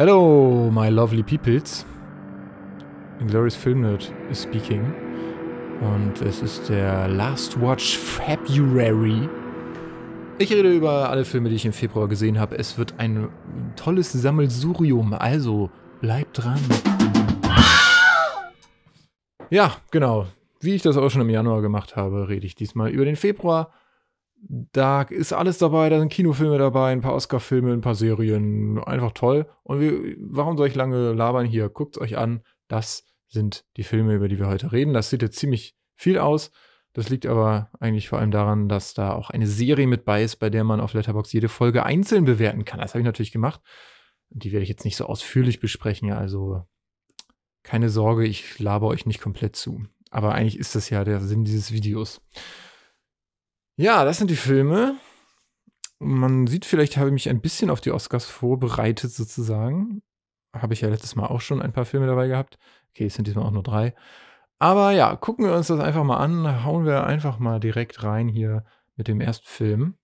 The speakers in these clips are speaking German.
Hello, my lovely peoples. Glorious Film Nerd is speaking. Und es ist der Last Watch February. Ich rede über alle Filme, die ich im Februar gesehen habe. Es wird ein tolles Sammelsurium, also bleibt dran. Ja, genau. Wie ich das auch schon im Januar gemacht habe, rede ich diesmal über den Februar. Da ist alles dabei, da sind Kinofilme dabei, ein paar Oscar-Filme, ein paar Serien, einfach toll. Und wir, warum soll ich lange labern hier? Guckt euch an, das sind die Filme, über die wir heute reden. Das sieht jetzt ziemlich viel aus. Das liegt aber eigentlich vor allem daran, dass da auch eine Serie mit bei ist, bei der man auf Letterbox jede Folge einzeln bewerten kann. Das habe ich natürlich gemacht. Die werde ich jetzt nicht so ausführlich besprechen, also keine Sorge, ich labere euch nicht komplett zu. Aber eigentlich ist das ja der Sinn dieses Videos. Ja, das sind die Filme. Man sieht, vielleicht habe ich mich ein bisschen auf die Oscars vorbereitet, sozusagen. Habe ich ja letztes Mal auch schon ein paar Filme dabei gehabt. Okay, es sind diesmal auch nur drei. Aber ja, gucken wir uns das einfach mal an. Hauen wir einfach mal direkt rein hier mit dem ersten Film.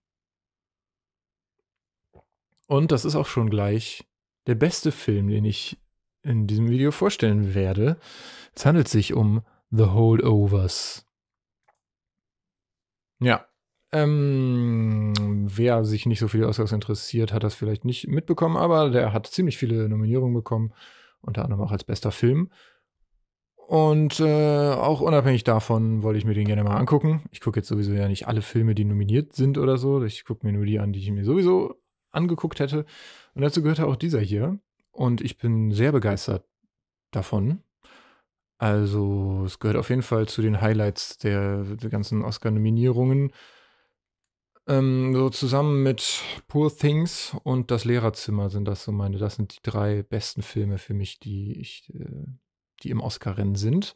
Und das ist auch schon gleich der beste Film, den ich in diesem Video vorstellen werde. Es handelt sich um The Holdovers. Ja, ähm, wer sich nicht so für die Oscars interessiert, hat das vielleicht nicht mitbekommen, aber der hat ziemlich viele Nominierungen bekommen, unter anderem auch als bester Film. Und äh, auch unabhängig davon wollte ich mir den gerne mal angucken. Ich gucke jetzt sowieso ja nicht alle Filme, die nominiert sind oder so. Ich gucke mir nur die an, die ich mir sowieso angeguckt hätte. Und dazu gehört auch dieser hier. Und ich bin sehr begeistert davon. Also es gehört auf jeden Fall zu den Highlights der, der ganzen Oscar-Nominierungen. Ähm, so zusammen mit Poor Things und Das Lehrerzimmer sind das so meine. Das sind die drei besten Filme für mich, die ich, äh, die im Oscar-Rennen sind.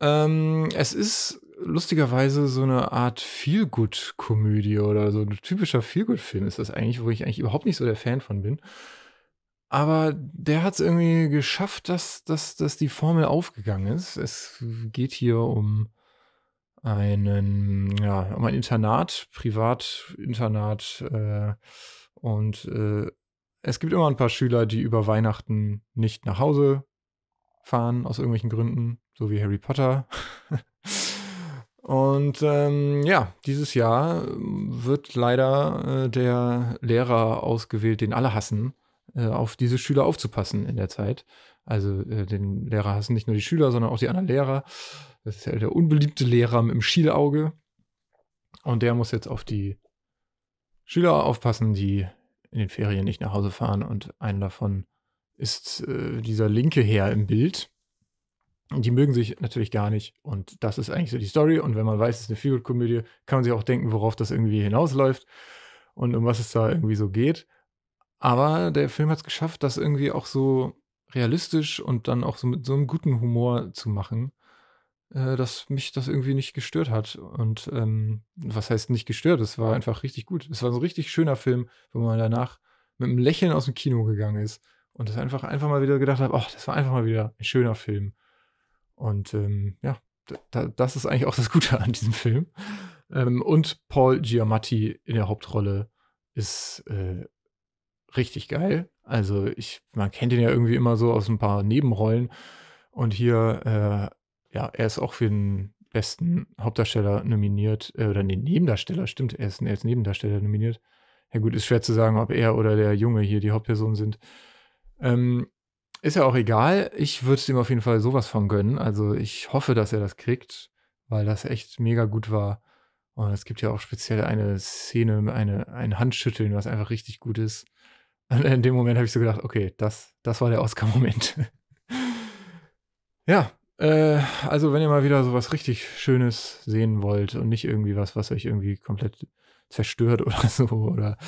Ähm, es ist lustigerweise so eine Art Feelgood-Komödie oder so ein typischer Feelgood-Film ist das eigentlich, wo ich eigentlich überhaupt nicht so der Fan von bin. Aber der hat es irgendwie geschafft, dass, dass, dass die Formel aufgegangen ist. Es geht hier um einen, ja, um ein Internat, Privatinternat. Äh, und äh, es gibt immer ein paar Schüler, die über Weihnachten nicht nach Hause fahren, aus irgendwelchen Gründen, so wie Harry Potter. und ähm, ja, dieses Jahr wird leider äh, der Lehrer ausgewählt, den alle hassen, äh, auf diese Schüler aufzupassen in der Zeit. Also äh, den Lehrer hassen nicht nur die Schüler, sondern auch die anderen Lehrer. Das ist ja der unbeliebte Lehrer mit dem Schielauge. Und der muss jetzt auf die Schüler aufpassen, die in den Ferien nicht nach Hause fahren. Und einer davon ist äh, dieser linke Herr im Bild. Und die mögen sich natürlich gar nicht. Und das ist eigentlich so die Story. Und wenn man weiß, es ist eine figur komödie kann man sich auch denken, worauf das irgendwie hinausläuft und um was es da irgendwie so geht. Aber der Film hat es geschafft, das irgendwie auch so realistisch und dann auch so mit so einem guten Humor zu machen, äh, dass mich das irgendwie nicht gestört hat. Und ähm, was heißt nicht gestört? Es war einfach richtig gut. Es war so ein richtig schöner Film, wo man danach mit einem Lächeln aus dem Kino gegangen ist und das einfach, einfach mal wieder gedacht hat, ach, das war einfach mal wieder ein schöner Film. Und ähm, ja, da, das ist eigentlich auch das Gute an diesem Film. Ähm, und Paul Giamatti in der Hauptrolle ist äh, richtig geil. Also ich, man kennt ihn ja irgendwie immer so aus ein paar Nebenrollen. Und hier, äh, ja, er ist auch für den besten Hauptdarsteller nominiert, äh, oder den Nebendarsteller, stimmt, er ist, als Nebendarsteller nominiert. Ja gut, ist schwer zu sagen, ob er oder der Junge hier die Hauptperson sind. Ähm, ist ja auch egal. Ich würde es ihm auf jeden Fall sowas von gönnen. Also ich hoffe, dass er das kriegt, weil das echt mega gut war. Und es gibt ja auch speziell eine Szene, eine, ein Handschütteln, was einfach richtig gut ist. Und in dem Moment habe ich so gedacht, okay, das, das war der Oscar-Moment. ja, äh, also wenn ihr mal wieder sowas richtig Schönes sehen wollt und nicht irgendwie was, was euch irgendwie komplett zerstört oder so oder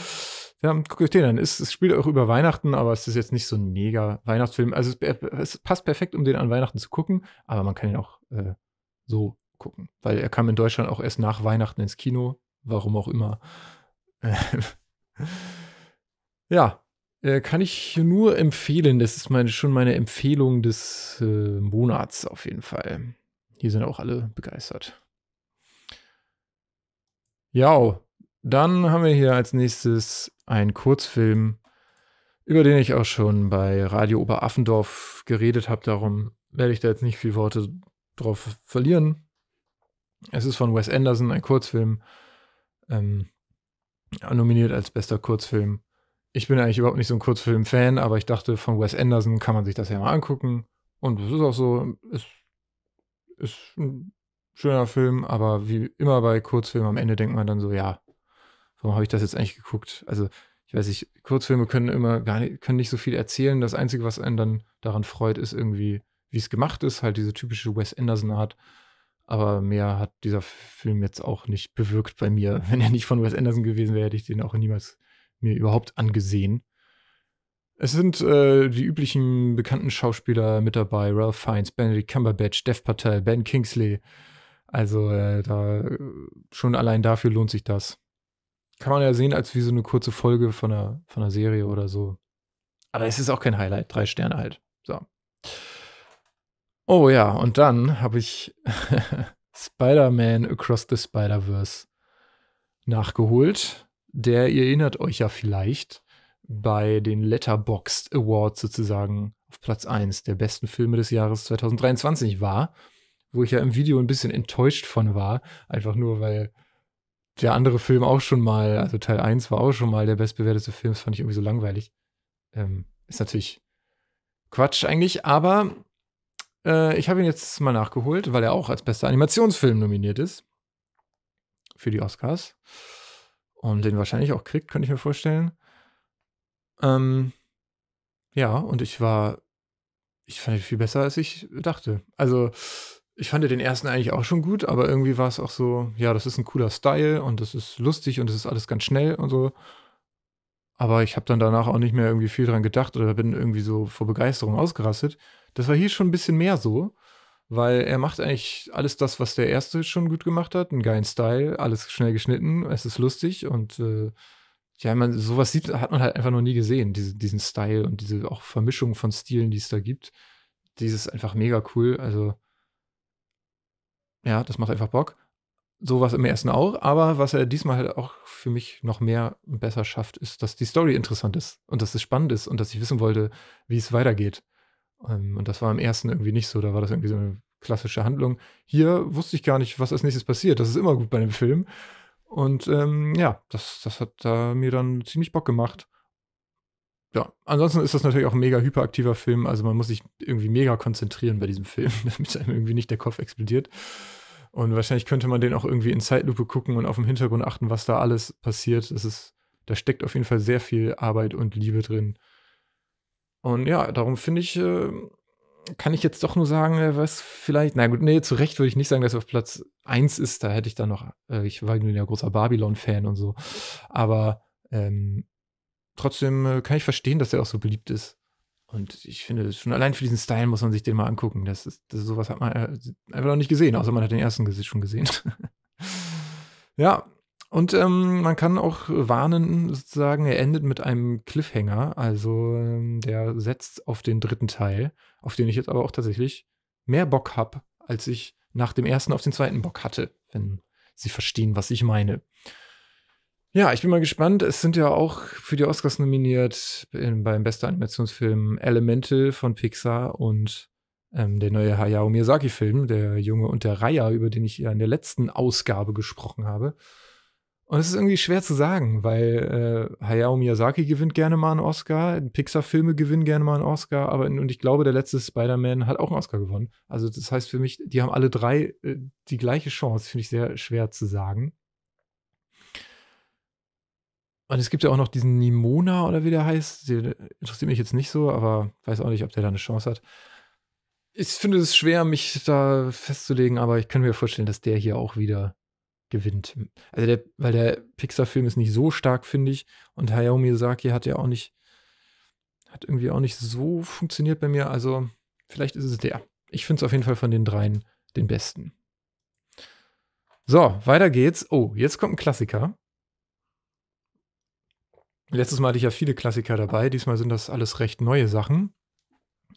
ja, guckt euch den an. Es, es spielt auch über Weihnachten, aber es ist jetzt nicht so ein mega Weihnachtsfilm. Also es, äh, es passt perfekt, um den an Weihnachten zu gucken, aber man kann ihn auch äh, so gucken, weil er kam in Deutschland auch erst nach Weihnachten ins Kino, warum auch immer. ja, äh, kann ich nur empfehlen. Das ist meine, schon meine Empfehlung des äh, Monats auf jeden Fall. Hier sind auch alle begeistert. Ja, dann haben wir hier als nächstes einen Kurzfilm, über den ich auch schon bei Radio Oberaffendorf geredet habe. Darum werde ich da jetzt nicht viel Worte drauf verlieren. Es ist von Wes Anderson, ein Kurzfilm, ähm, nominiert als bester Kurzfilm ich bin eigentlich überhaupt nicht so ein Kurzfilm-Fan, aber ich dachte, von Wes Anderson kann man sich das ja mal angucken. Und es ist auch so, es ist ein schöner Film, aber wie immer bei Kurzfilmen am Ende denkt man dann so, ja, warum habe ich das jetzt eigentlich geguckt? Also, ich weiß nicht, Kurzfilme können immer gar nicht, können nicht so viel erzählen. Das Einzige, was einen dann daran freut, ist irgendwie, wie es gemacht ist, halt diese typische Wes Anderson-Art. Aber mehr hat dieser Film jetzt auch nicht bewirkt bei mir. Wenn er nicht von Wes Anderson gewesen wäre, hätte ich den auch niemals mir überhaupt angesehen. Es sind äh, die üblichen bekannten Schauspieler mit dabei: Ralph Fiennes, Benedict Cumberbatch, Dev Patel, Ben Kingsley. Also äh, da äh, schon allein dafür lohnt sich das. Kann man ja sehen als wie so eine kurze Folge von einer, von einer Serie oder so. Aber es ist auch kein Highlight, drei Sterne halt. So. Oh ja, und dann habe ich Spider-Man Across the Spider-Verse nachgeholt der, ihr erinnert euch ja vielleicht, bei den Letterboxd Awards sozusagen auf Platz 1 der besten Filme des Jahres 2023 war, wo ich ja im Video ein bisschen enttäuscht von war, einfach nur weil der andere Film auch schon mal, also Teil 1 war auch schon mal der bestbewertete Film, das fand ich irgendwie so langweilig. Ähm, ist natürlich Quatsch eigentlich, aber äh, ich habe ihn jetzt mal nachgeholt, weil er auch als bester Animationsfilm nominiert ist für die Oscars und den wahrscheinlich auch kriegt, könnte ich mir vorstellen. Ähm, ja, und ich war, ich fand ihn viel besser, als ich dachte. Also, ich fand den ersten eigentlich auch schon gut, aber irgendwie war es auch so, ja, das ist ein cooler Style und das ist lustig und das ist alles ganz schnell und so. Aber ich habe dann danach auch nicht mehr irgendwie viel dran gedacht oder bin irgendwie so vor Begeisterung ausgerastet. Das war hier schon ein bisschen mehr so weil er macht eigentlich alles das, was der erste schon gut gemacht hat, einen geilen Style, alles schnell geschnitten, es ist lustig und äh, ja, man sowas sieht, hat man halt einfach noch nie gesehen, diese, diesen Style und diese auch Vermischung von Stilen, die es da gibt. Dieses einfach mega cool, also ja, das macht einfach Bock. Sowas im ersten auch, aber was er diesmal halt auch für mich noch mehr und besser schafft, ist, dass die Story interessant ist und dass es spannend ist und dass ich wissen wollte, wie es weitergeht. Ähm, und das war im ersten irgendwie nicht so. Da war das irgendwie so eine klassische Handlung. Hier wusste ich gar nicht, was als nächstes passiert. Das ist immer gut bei einem Film. Und ähm, ja, das, das hat äh, mir dann ziemlich Bock gemacht. Ja, ansonsten ist das natürlich auch ein mega hyperaktiver Film. Also man muss sich irgendwie mega konzentrieren bei diesem Film, damit einem irgendwie nicht der Kopf explodiert. Und wahrscheinlich könnte man den auch irgendwie in Zeitlupe gucken und auf dem Hintergrund achten, was da alles passiert. Es ist, da steckt auf jeden Fall sehr viel Arbeit und Liebe drin. Und ja, darum finde ich, äh, kann ich jetzt doch nur sagen, äh, was vielleicht, na gut, nee, zu Recht würde ich nicht sagen, dass er auf Platz 1 ist. Da hätte ich dann noch, äh, ich war ja großer Babylon-Fan und so. Aber ähm, trotzdem äh, kann ich verstehen, dass er auch so beliebt ist. Und ich finde, schon allein für diesen Style muss man sich den mal angucken. Das ist, das, sowas hat man äh, einfach noch nicht gesehen, außer man hat den ersten schon gesehen. ja, und ähm, man kann auch warnen, sozusagen, er endet mit einem Cliffhanger. Also ähm, der setzt auf den dritten Teil, auf den ich jetzt aber auch tatsächlich mehr Bock habe, als ich nach dem ersten auf den zweiten Bock hatte, wenn Sie verstehen, was ich meine. Ja, ich bin mal gespannt. Es sind ja auch für die Oscars nominiert in, ähm, beim besten Animationsfilm Elemental von Pixar und ähm, der neue Hayao Miyazaki-Film, Der Junge und der Reiher, über den ich ja in der letzten Ausgabe gesprochen habe. Und es ist irgendwie schwer zu sagen, weil äh, Hayao Miyazaki gewinnt gerne mal einen Oscar, Pixar-Filme gewinnen gerne mal einen Oscar, aber und ich glaube, der letzte Spider-Man hat auch einen Oscar gewonnen. Also das heißt für mich, die haben alle drei äh, die gleiche Chance, finde ich sehr schwer zu sagen. Und es gibt ja auch noch diesen Nimona oder wie der heißt, der interessiert mich jetzt nicht so, aber weiß auch nicht, ob der da eine Chance hat. Ich finde es schwer, mich da festzulegen, aber ich kann mir vorstellen, dass der hier auch wieder gewinnt. Also der, weil der Pixar-Film ist nicht so stark, finde ich. Und Hayao Miyazaki hat ja auch nicht, hat irgendwie auch nicht so funktioniert bei mir. Also vielleicht ist es der. Ich finde es auf jeden Fall von den dreien den besten. So, weiter geht's. Oh, jetzt kommt ein Klassiker. Letztes Mal hatte ich ja viele Klassiker dabei. Diesmal sind das alles recht neue Sachen.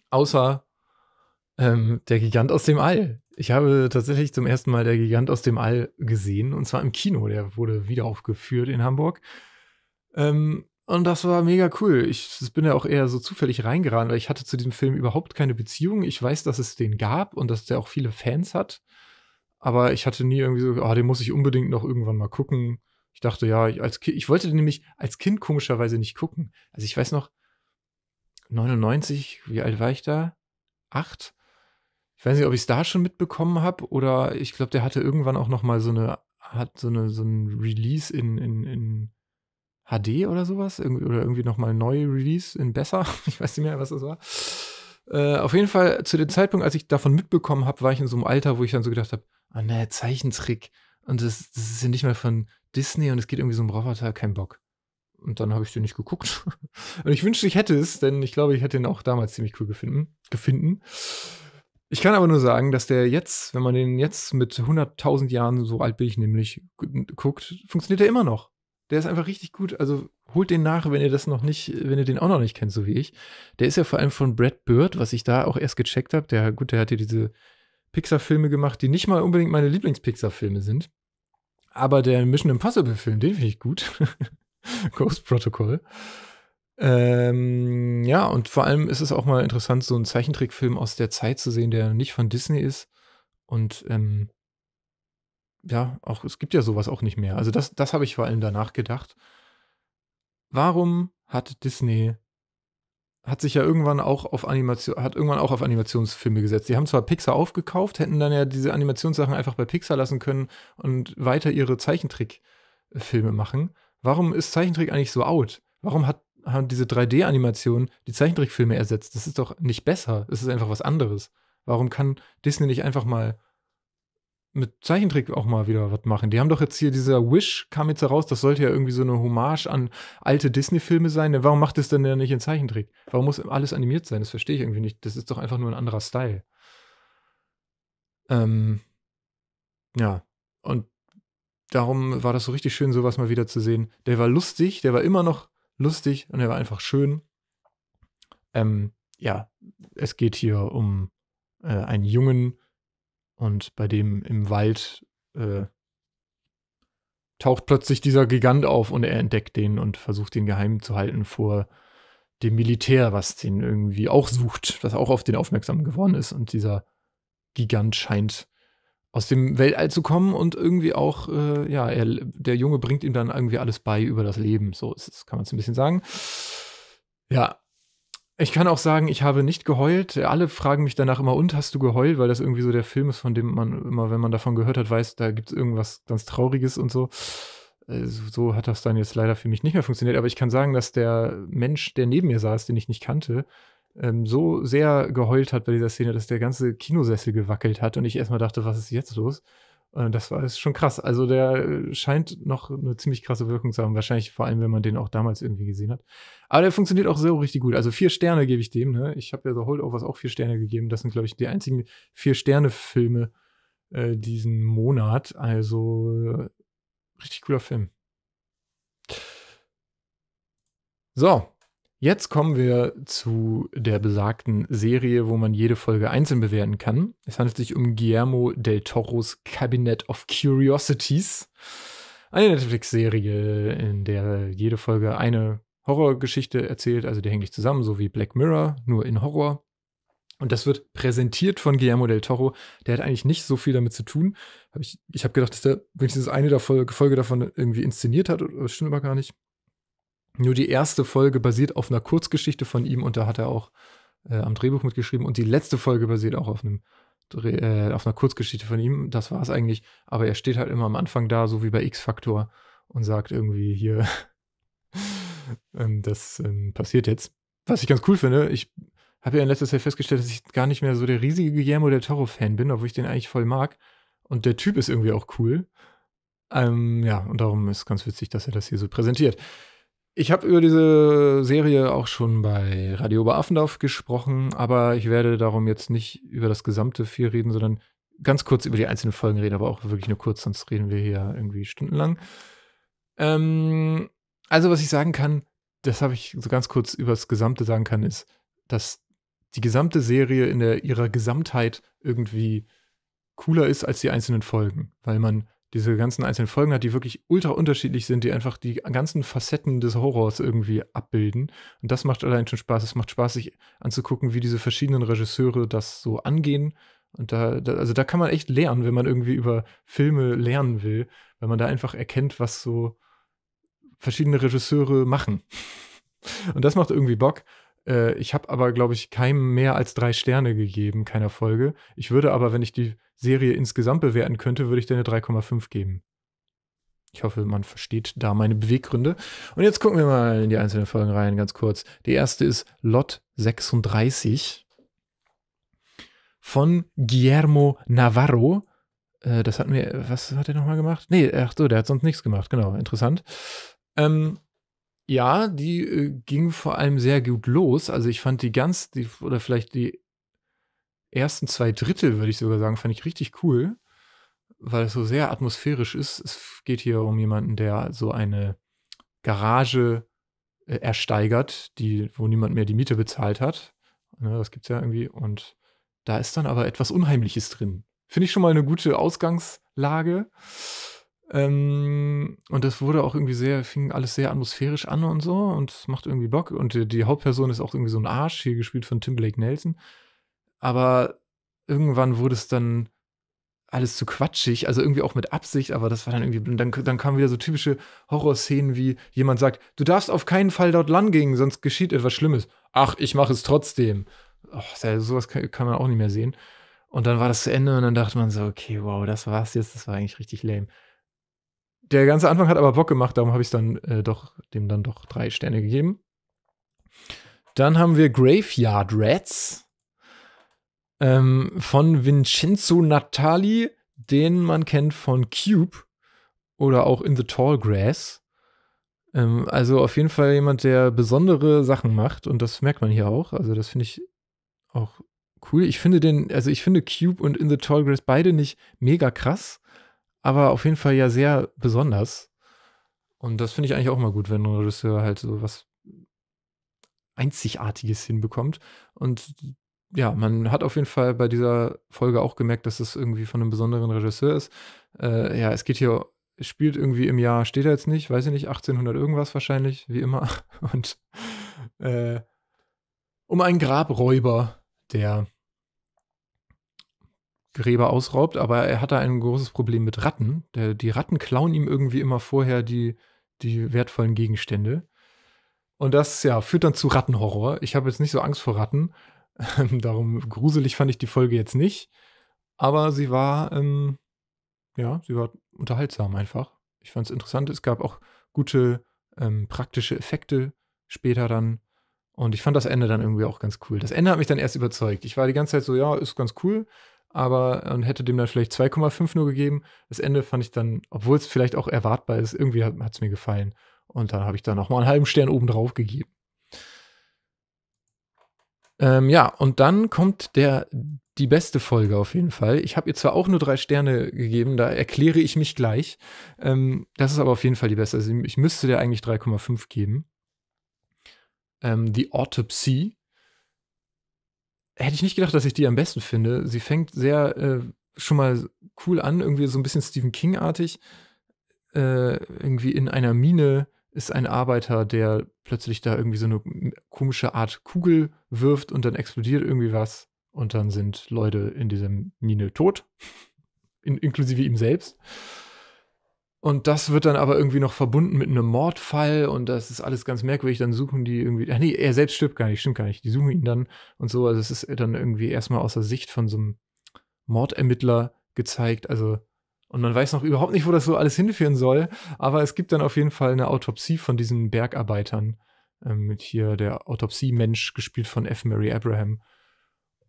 Außer ähm, der Gigant aus dem All. Ich habe tatsächlich zum ersten Mal der Gigant aus dem All gesehen und zwar im Kino. Der wurde wieder aufgeführt in Hamburg. Ähm, und das war mega cool. Ich bin ja auch eher so zufällig reingeraten, weil ich hatte zu diesem Film überhaupt keine Beziehung. Ich weiß, dass es den gab und dass der auch viele Fans hat. Aber ich hatte nie irgendwie so, oh, den muss ich unbedingt noch irgendwann mal gucken. Ich dachte, ja, ich, als ich wollte den nämlich als Kind komischerweise nicht gucken. Also ich weiß noch, 99, wie alt war ich da? Acht? ich weiß nicht, ob ich es da schon mitbekommen habe oder ich glaube, der hatte irgendwann auch nochmal so eine hat so eine so ein Release in in, in HD oder sowas irgendwie, oder irgendwie nochmal ein neues Release in besser. Ich weiß nicht mehr, was das war. Äh, auf jeden Fall zu dem Zeitpunkt, als ich davon mitbekommen habe, war ich in so einem Alter, wo ich dann so gedacht habe, ah ne, Zeichentrick und das, das ist ja nicht mehr von Disney und es geht irgendwie so um Roboter, kein Bock. Und dann habe ich den nicht geguckt. und ich wünschte, ich hätte es, denn ich glaube, ich hätte ihn auch damals ziemlich cool gefunden. gefunden. Ich kann aber nur sagen, dass der jetzt, wenn man den jetzt mit 100.000 Jahren, so alt bin ich nämlich, guckt, funktioniert er immer noch. Der ist einfach richtig gut. Also holt den nach, wenn ihr das noch nicht, wenn ihr den auch noch nicht kennt, so wie ich. Der ist ja vor allem von Brad Bird, was ich da auch erst gecheckt habe. Der, gut, der hat ja diese Pixar-Filme gemacht, die nicht mal unbedingt meine Lieblings-Pixar-Filme sind. Aber der Mission Impossible-Film, den finde ich gut. Ghost Protocol. Ähm, ja, und vor allem ist es auch mal interessant, so einen Zeichentrickfilm aus der Zeit zu sehen, der nicht von Disney ist. Und ähm, ja, auch es gibt ja sowas auch nicht mehr. Also das, das habe ich vor allem danach gedacht. Warum hat Disney hat sich ja irgendwann auch auf Animation, hat irgendwann auch auf Animationsfilme gesetzt. Die haben zwar Pixar aufgekauft, hätten dann ja diese Animationssachen einfach bei Pixar lassen können und weiter ihre Zeichentrickfilme machen. Warum ist Zeichentrick eigentlich so out? Warum hat haben diese 3D-Animationen die Zeichentrickfilme ersetzt. Das ist doch nicht besser. Es ist einfach was anderes. Warum kann Disney nicht einfach mal mit Zeichentrick auch mal wieder was machen? Die haben doch jetzt hier dieser Wish kam jetzt heraus, das sollte ja irgendwie so eine Hommage an alte Disney-Filme sein. Ne, warum macht es denn denn nicht in Zeichentrick? Warum muss alles animiert sein? Das verstehe ich irgendwie nicht. Das ist doch einfach nur ein anderer Style. Ähm, ja. Und darum war das so richtig schön, sowas mal wieder zu sehen. Der war lustig, der war immer noch lustig und er war einfach schön. Ähm, ja, es geht hier um äh, einen Jungen und bei dem im Wald äh, taucht plötzlich dieser Gigant auf und er entdeckt den und versucht den geheim zu halten vor dem Militär, was den irgendwie auch sucht, was auch auf den aufmerksam geworden ist und dieser Gigant scheint aus dem Weltall zu kommen und irgendwie auch, äh, ja, er, der Junge bringt ihm dann irgendwie alles bei über das Leben. So ist es, kann man es ein bisschen sagen. Ja. Ich kann auch sagen, ich habe nicht geheult. Alle fragen mich danach immer, und hast du geheult? Weil das irgendwie so der Film ist, von dem man immer, wenn man davon gehört hat, weiß, da gibt es irgendwas ganz Trauriges und äh, so so hat das dann jetzt leider für mich nicht mehr funktioniert, aber ich kann sagen, dass der Mensch, der neben mir saß, den ich nicht kannte, ähm, so sehr geheult hat bei dieser Szene, dass der ganze Kinosessel gewackelt hat und ich erstmal dachte, was ist jetzt los? Und äh, das war ist schon krass. Also der äh, scheint noch eine ziemlich krasse Wirkung zu haben. Wahrscheinlich vor allem, wenn man den auch damals irgendwie gesehen hat. Aber der funktioniert auch so richtig gut. Also vier Sterne gebe ich dem. Ne? Ich habe ja The Holdovers auch vier Sterne gegeben. Das sind, glaube ich, die einzigen vier Sterne-Filme äh, diesen Monat. Also äh, richtig cooler Film. So, Jetzt kommen wir zu der besagten Serie, wo man jede Folge einzeln bewerten kann. Es handelt sich um Guillermo del Toros Cabinet of Curiosities. Eine Netflix-Serie, in der jede Folge eine Horrorgeschichte erzählt, also die hängt nicht zusammen, so wie Black Mirror, nur in Horror. Und das wird präsentiert von Guillermo del Toro. Der hat eigentlich nicht so viel damit zu tun. Hab ich ich habe gedacht, dass der wenigstens eine der Folge, Folge davon irgendwie inszeniert hat, aber das stimmt aber gar nicht. Nur die erste Folge basiert auf einer Kurzgeschichte von ihm und da hat er auch äh, am Drehbuch mitgeschrieben und die letzte Folge basiert auch auf einem Dreh, äh, auf einer Kurzgeschichte von ihm. Das war es eigentlich. Aber er steht halt immer am Anfang da, so wie bei X-Faktor und sagt irgendwie hier, ähm, das ähm, passiert jetzt. Was ich ganz cool finde, ich habe ja in letzter Zeit festgestellt, dass ich gar nicht mehr so der riesige Guillermo del Toro-Fan bin, obwohl ich den eigentlich voll mag. Und der Typ ist irgendwie auch cool. Ähm, ja, und darum ist es ganz witzig, dass er das hier so präsentiert. Ich habe über diese Serie auch schon bei Radio Oberafendorf gesprochen, aber ich werde darum jetzt nicht über das gesamte viel reden, sondern ganz kurz über die einzelnen Folgen reden, aber auch wirklich nur kurz, sonst reden wir hier irgendwie stundenlang. Ähm, also, was ich sagen kann, das habe ich so ganz kurz über das Gesamte sagen kann, ist, dass die gesamte Serie in der, ihrer Gesamtheit irgendwie cooler ist als die einzelnen Folgen, weil man diese ganzen einzelnen Folgen hat, die wirklich ultra unterschiedlich sind, die einfach die ganzen Facetten des Horrors irgendwie abbilden. Und das macht allein schon Spaß. Es macht Spaß, sich anzugucken, wie diese verschiedenen Regisseure das so angehen. Und da, da, also da kann man echt lernen, wenn man irgendwie über Filme lernen will, wenn man da einfach erkennt, was so verschiedene Regisseure machen. Und das macht irgendwie Bock. Äh, ich habe aber, glaube ich, keinem mehr als drei Sterne gegeben, keiner Folge. Ich würde aber, wenn ich die Serie insgesamt bewerten könnte, würde ich dir eine 3,5 geben. Ich hoffe, man versteht da meine Beweggründe. Und jetzt gucken wir mal in die einzelnen Folgen rein, ganz kurz. Die erste ist Lot 36 von Guillermo Navarro. Äh, das hatten wir, was hat er nochmal gemacht? Nee, ach so, der hat sonst nichts gemacht, genau, interessant. Ähm, ja, die äh, ging vor allem sehr gut los. Also ich fand die ganz, die, oder vielleicht die ersten zwei Drittel, würde ich sogar sagen, fand ich richtig cool, weil es so sehr atmosphärisch ist. Es geht hier um jemanden, der so eine Garage äh, ersteigert, die, wo niemand mehr die Miete bezahlt hat. Ne, das gibt es ja irgendwie. Und da ist dann aber etwas Unheimliches drin. Finde ich schon mal eine gute Ausgangslage. Ähm, und das wurde auch irgendwie sehr, fing alles sehr atmosphärisch an und so und macht irgendwie Bock. Und die, die, Hauptperson ist auch irgendwie so ein Arsch, hier gespielt von Tim Blake Nelson. Aber irgendwann wurde es dann alles zu quatschig, also irgendwie auch mit Absicht, aber das war dann irgendwie, dann, dann kamen wieder so typische Horrorszenen, wie jemand sagt, du darfst auf keinen Fall dort lang gehen, sonst geschieht etwas Schlimmes. Ach, ich mache es trotzdem. Och, sowas kann, kann man auch nicht mehr sehen. Und dann war das zu Ende und dann dachte man so, okay, wow, das war's jetzt, das war eigentlich richtig lame der ganze Anfang hat aber Bock gemacht, darum habe ich dann äh, doch dem dann doch drei Sterne gegeben. Dann haben wir Graveyard Rats ähm, von Vincenzo Natali, den man kennt von Cube oder auch in The Tall Grass. Ähm, also auf jeden Fall jemand, der besondere Sachen macht und das merkt man hier auch. Also das finde ich auch cool. Ich finde den, also ich finde Cube und In the Tall Grass beide nicht mega krass, aber auf jeden Fall ja sehr besonders. Und das finde ich eigentlich auch mal gut, wenn ein Regisseur halt so was Einzigartiges hinbekommt. Und ja, man hat auf jeden Fall bei dieser Folge auch gemerkt, dass es irgendwie von einem besonderen Regisseur ist. Äh, ja, es geht hier, spielt irgendwie im Jahr, steht er jetzt nicht, weiß ich nicht, 1800 irgendwas wahrscheinlich, wie immer. Und äh, um einen Grabräuber, der Gräber ausraubt, aber er hat da ein großes Problem mit Ratten. Der, die Ratten klauen ihm irgendwie immer vorher die, die wertvollen Gegenstände. Und das ja, führt dann zu Rattenhorror. Ich habe jetzt nicht so Angst vor Ratten. Darum gruselig fand ich die Folge jetzt nicht. Aber sie war, ähm, ja, sie war unterhaltsam einfach. Ich fand es interessant. Es gab auch gute ähm, praktische Effekte später dann. Und ich fand das Ende dann irgendwie auch ganz cool. Das Ende hat mich dann erst überzeugt. Ich war die ganze Zeit so, ja, ist ganz cool aber äh, und hätte dem dann vielleicht 2,5 nur gegeben. Das Ende fand ich dann, obwohl es vielleicht auch erwartbar ist, irgendwie hat es mir gefallen. Und dann habe ich da nochmal einen halben Stern oben drauf gegeben. Ähm, ja, und dann kommt der, die beste Folge auf jeden Fall. Ich habe ihr zwar auch nur drei Sterne gegeben, da erkläre ich mich gleich. Ähm, das ist aber auf jeden Fall die beste. Also ich müsste der eigentlich 3,5 geben. Ähm, The Autopsy hätte ich nicht gedacht, dass ich die am besten finde. Sie fängt sehr äh, schon mal cool an, irgendwie so ein bisschen Stephen King-artig. Äh, irgendwie in einer Mine ist ein Arbeiter, der plötzlich da irgendwie so eine komische Art Kugel wirft und dann explodiert irgendwie was. Und dann sind Leute in dieser Mine tot, in, inklusive ihm selbst. Und das wird dann aber irgendwie noch verbunden mit einem Mordfall und das ist alles ganz merkwürdig. Dann suchen die irgendwie, ach nee, er selbst stirbt gar nicht, stimmt gar nicht. Die suchen ihn dann und so. Also es ist dann irgendwie erstmal aus der Sicht von so einem Mordermittler gezeigt. Also, und man weiß noch überhaupt nicht, wo das so alles hinführen soll. Aber es gibt dann auf jeden Fall eine Autopsie von diesen Bergarbeitern. Ähm, mit hier der Autopsie-Mensch, gespielt von F. Mary Abraham.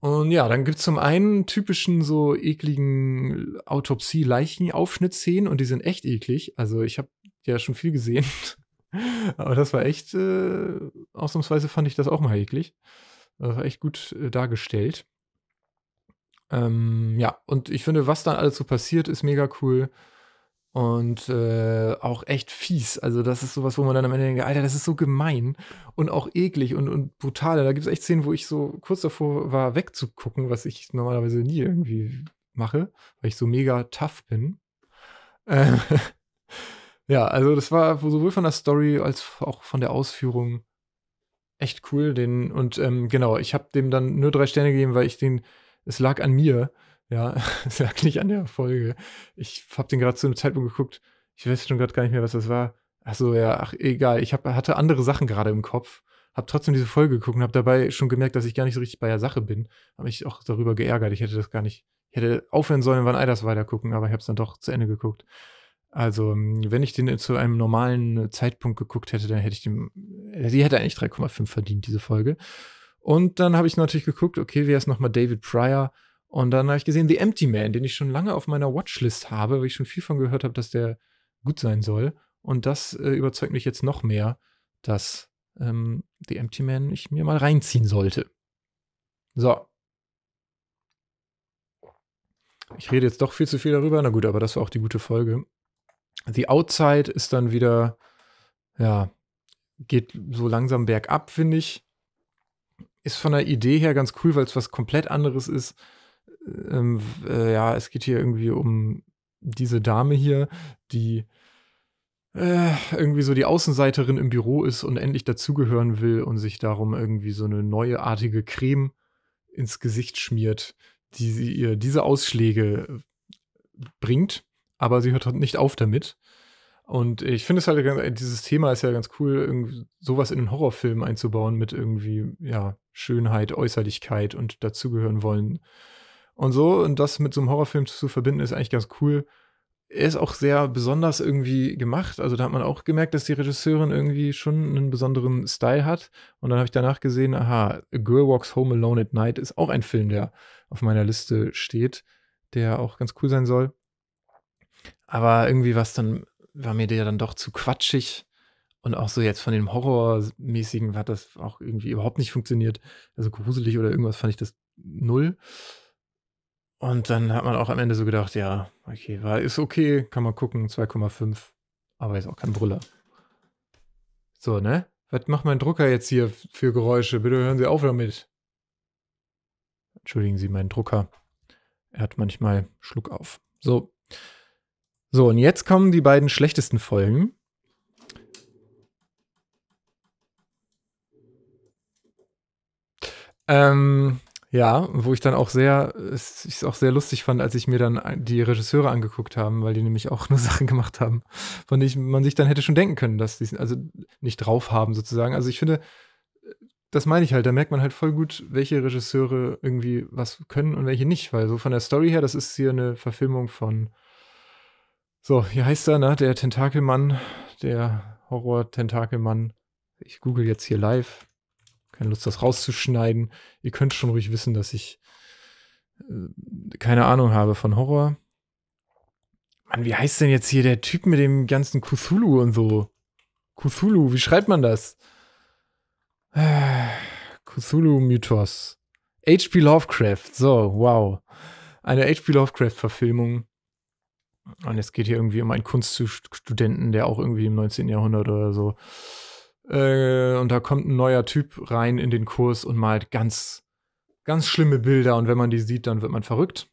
Und ja, dann gibt es zum einen typischen so ekligen Autopsie-Leichenaufschnittszenen und die sind echt eklig. Also ich habe ja schon viel gesehen. Aber das war echt, äh, ausnahmsweise fand ich das auch mal eklig. Das war echt gut äh, dargestellt. Ähm, ja, und ich finde, was dann alles so passiert, ist mega cool. Und äh, auch echt fies. Also, das ist sowas, wo man dann am Ende denkt, Alter, das ist so gemein und auch eklig und, und brutal. Da gibt es echt Szenen, wo ich so kurz davor war, wegzugucken, was ich normalerweise nie irgendwie mache, weil ich so mega tough bin. Ähm, ja, also das war sowohl von der Story als auch von der Ausführung echt cool. Den, und ähm, genau, ich habe dem dann nur drei Sterne gegeben, weil ich den, es lag an mir, ja, es lag nicht an der Folge. Ich habe den gerade zu einem Zeitpunkt geguckt. Ich weiß schon gerade gar nicht mehr, was das war. Ach so, ja, ach, egal. Ich hab, hatte andere Sachen gerade im Kopf. Habe trotzdem diese Folge geguckt und habe dabei schon gemerkt, dass ich gar nicht so richtig bei der Sache bin. Habe mich auch darüber geärgert. Ich hätte das gar nicht, ich hätte aufhören sollen, wann Eiders das weitergucken, aber ich habe es dann doch zu Ende geguckt. Also, ähm, wenn ich den zu einem normalen Zeitpunkt geguckt hätte, dann hätte ich dem. sie hätte eigentlich 3,5 verdient, diese Folge. Und dann habe ich natürlich geguckt, okay, wer ist nochmal David Pryor? Und dann habe ich gesehen The Empty Man, den ich schon lange auf meiner Watchlist habe, weil ich schon viel von gehört habe, dass der gut sein soll. Und das äh, überzeugt mich jetzt noch mehr, dass ähm, The Empty Man ich mir mal reinziehen sollte. So. Ich rede jetzt doch viel zu viel darüber. Na gut, aber das war auch die gute Folge. The Outside ist dann wieder, ja, geht so langsam bergab, finde ich. Ist von der Idee her ganz cool, weil es was komplett anderes ist ähm, äh, ja, es geht hier irgendwie um diese Dame hier, die äh, irgendwie so die Außenseiterin im Büro ist und endlich dazugehören will und sich darum irgendwie so eine neue artige Creme ins Gesicht schmiert, die sie ihr diese Ausschläge äh, bringt, aber sie hört halt nicht auf damit. Und ich finde es halt, äh, dieses Thema ist ja ganz cool, sowas in einen Horrorfilm einzubauen mit irgendwie, ja, Schönheit, Äußerlichkeit und dazugehören wollen und so. Und das mit so einem Horrorfilm zu verbinden, ist eigentlich ganz cool. Er ist auch sehr besonders irgendwie gemacht. Also da hat man auch gemerkt, dass die Regisseurin irgendwie schon einen besonderen Style hat. Und dann habe ich danach gesehen, aha, A Girl Walks Home Alone at Night ist auch ein Film, der auf meiner Liste steht, der auch ganz cool sein soll. Aber irgendwie was dann, war mir der dann doch zu quatschig. Und auch so jetzt von dem Horrormäßigen hat das auch irgendwie überhaupt nicht funktioniert. Also gruselig oder irgendwas fand ich das null. Und dann hat man auch am Ende so gedacht, ja, okay, war, ist okay, kann man gucken, 2,5. Aber ist auch kein Brüller. So, ne? Was macht mein Drucker jetzt hier für Geräusche? Bitte hören Sie auf damit. Entschuldigen Sie mein Drucker. Er hat manchmal Schluck auf. So. So, und jetzt kommen die beiden schlechtesten Folgen. Ähm, ja, wo ich dann auch sehr, ich es auch sehr lustig fand, als ich mir dann die Regisseure angeguckt haben, weil die nämlich auch nur Sachen gemacht haben, von denen man sich dann hätte schon denken können, dass die also nicht drauf haben sozusagen. Also ich finde, das meine ich halt, da merkt man halt voll gut, welche Regisseure irgendwie was können und welche nicht, weil so von der Story her, das ist hier eine Verfilmung von, so, hier heißt er, ne, der Tentakelmann, der Horror-Tentakelmann. Ich google jetzt hier live keine Lust, das rauszuschneiden. Ihr könnt schon ruhig wissen, dass ich äh, keine Ahnung habe von Horror. Mann, wie heißt denn jetzt hier der Typ mit dem ganzen Cthulhu und so? Cthulhu, wie schreibt man das? Cthulhu-Mythos. H.P. Lovecraft. So, wow. Eine H.P. Lovecraft-Verfilmung. Und es geht hier irgendwie um einen Kunststudenten, der auch irgendwie im 19. Jahrhundert oder so äh, und da kommt ein neuer Typ rein in den Kurs und malt ganz, ganz schlimme Bilder. Und wenn man die sieht, dann wird man verrückt.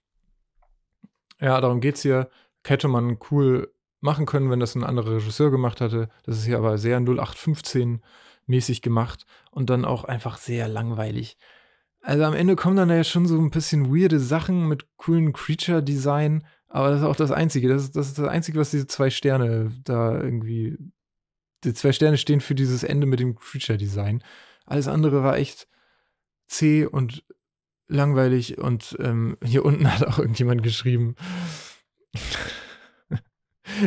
Ja, darum geht's hier. Hätte man cool machen können, wenn das ein anderer Regisseur gemacht hätte. Das ist hier aber sehr 0815-mäßig gemacht und dann auch einfach sehr langweilig. Also am Ende kommen dann ja schon so ein bisschen weirde Sachen mit coolen Creature-Design, aber das ist auch das Einzige. Das ist, das ist das Einzige, was diese zwei Sterne da irgendwie die zwei Sterne stehen für dieses Ende mit dem Creature-Design. Alles andere war echt zäh und langweilig und ähm, hier unten hat auch irgendjemand geschrieben.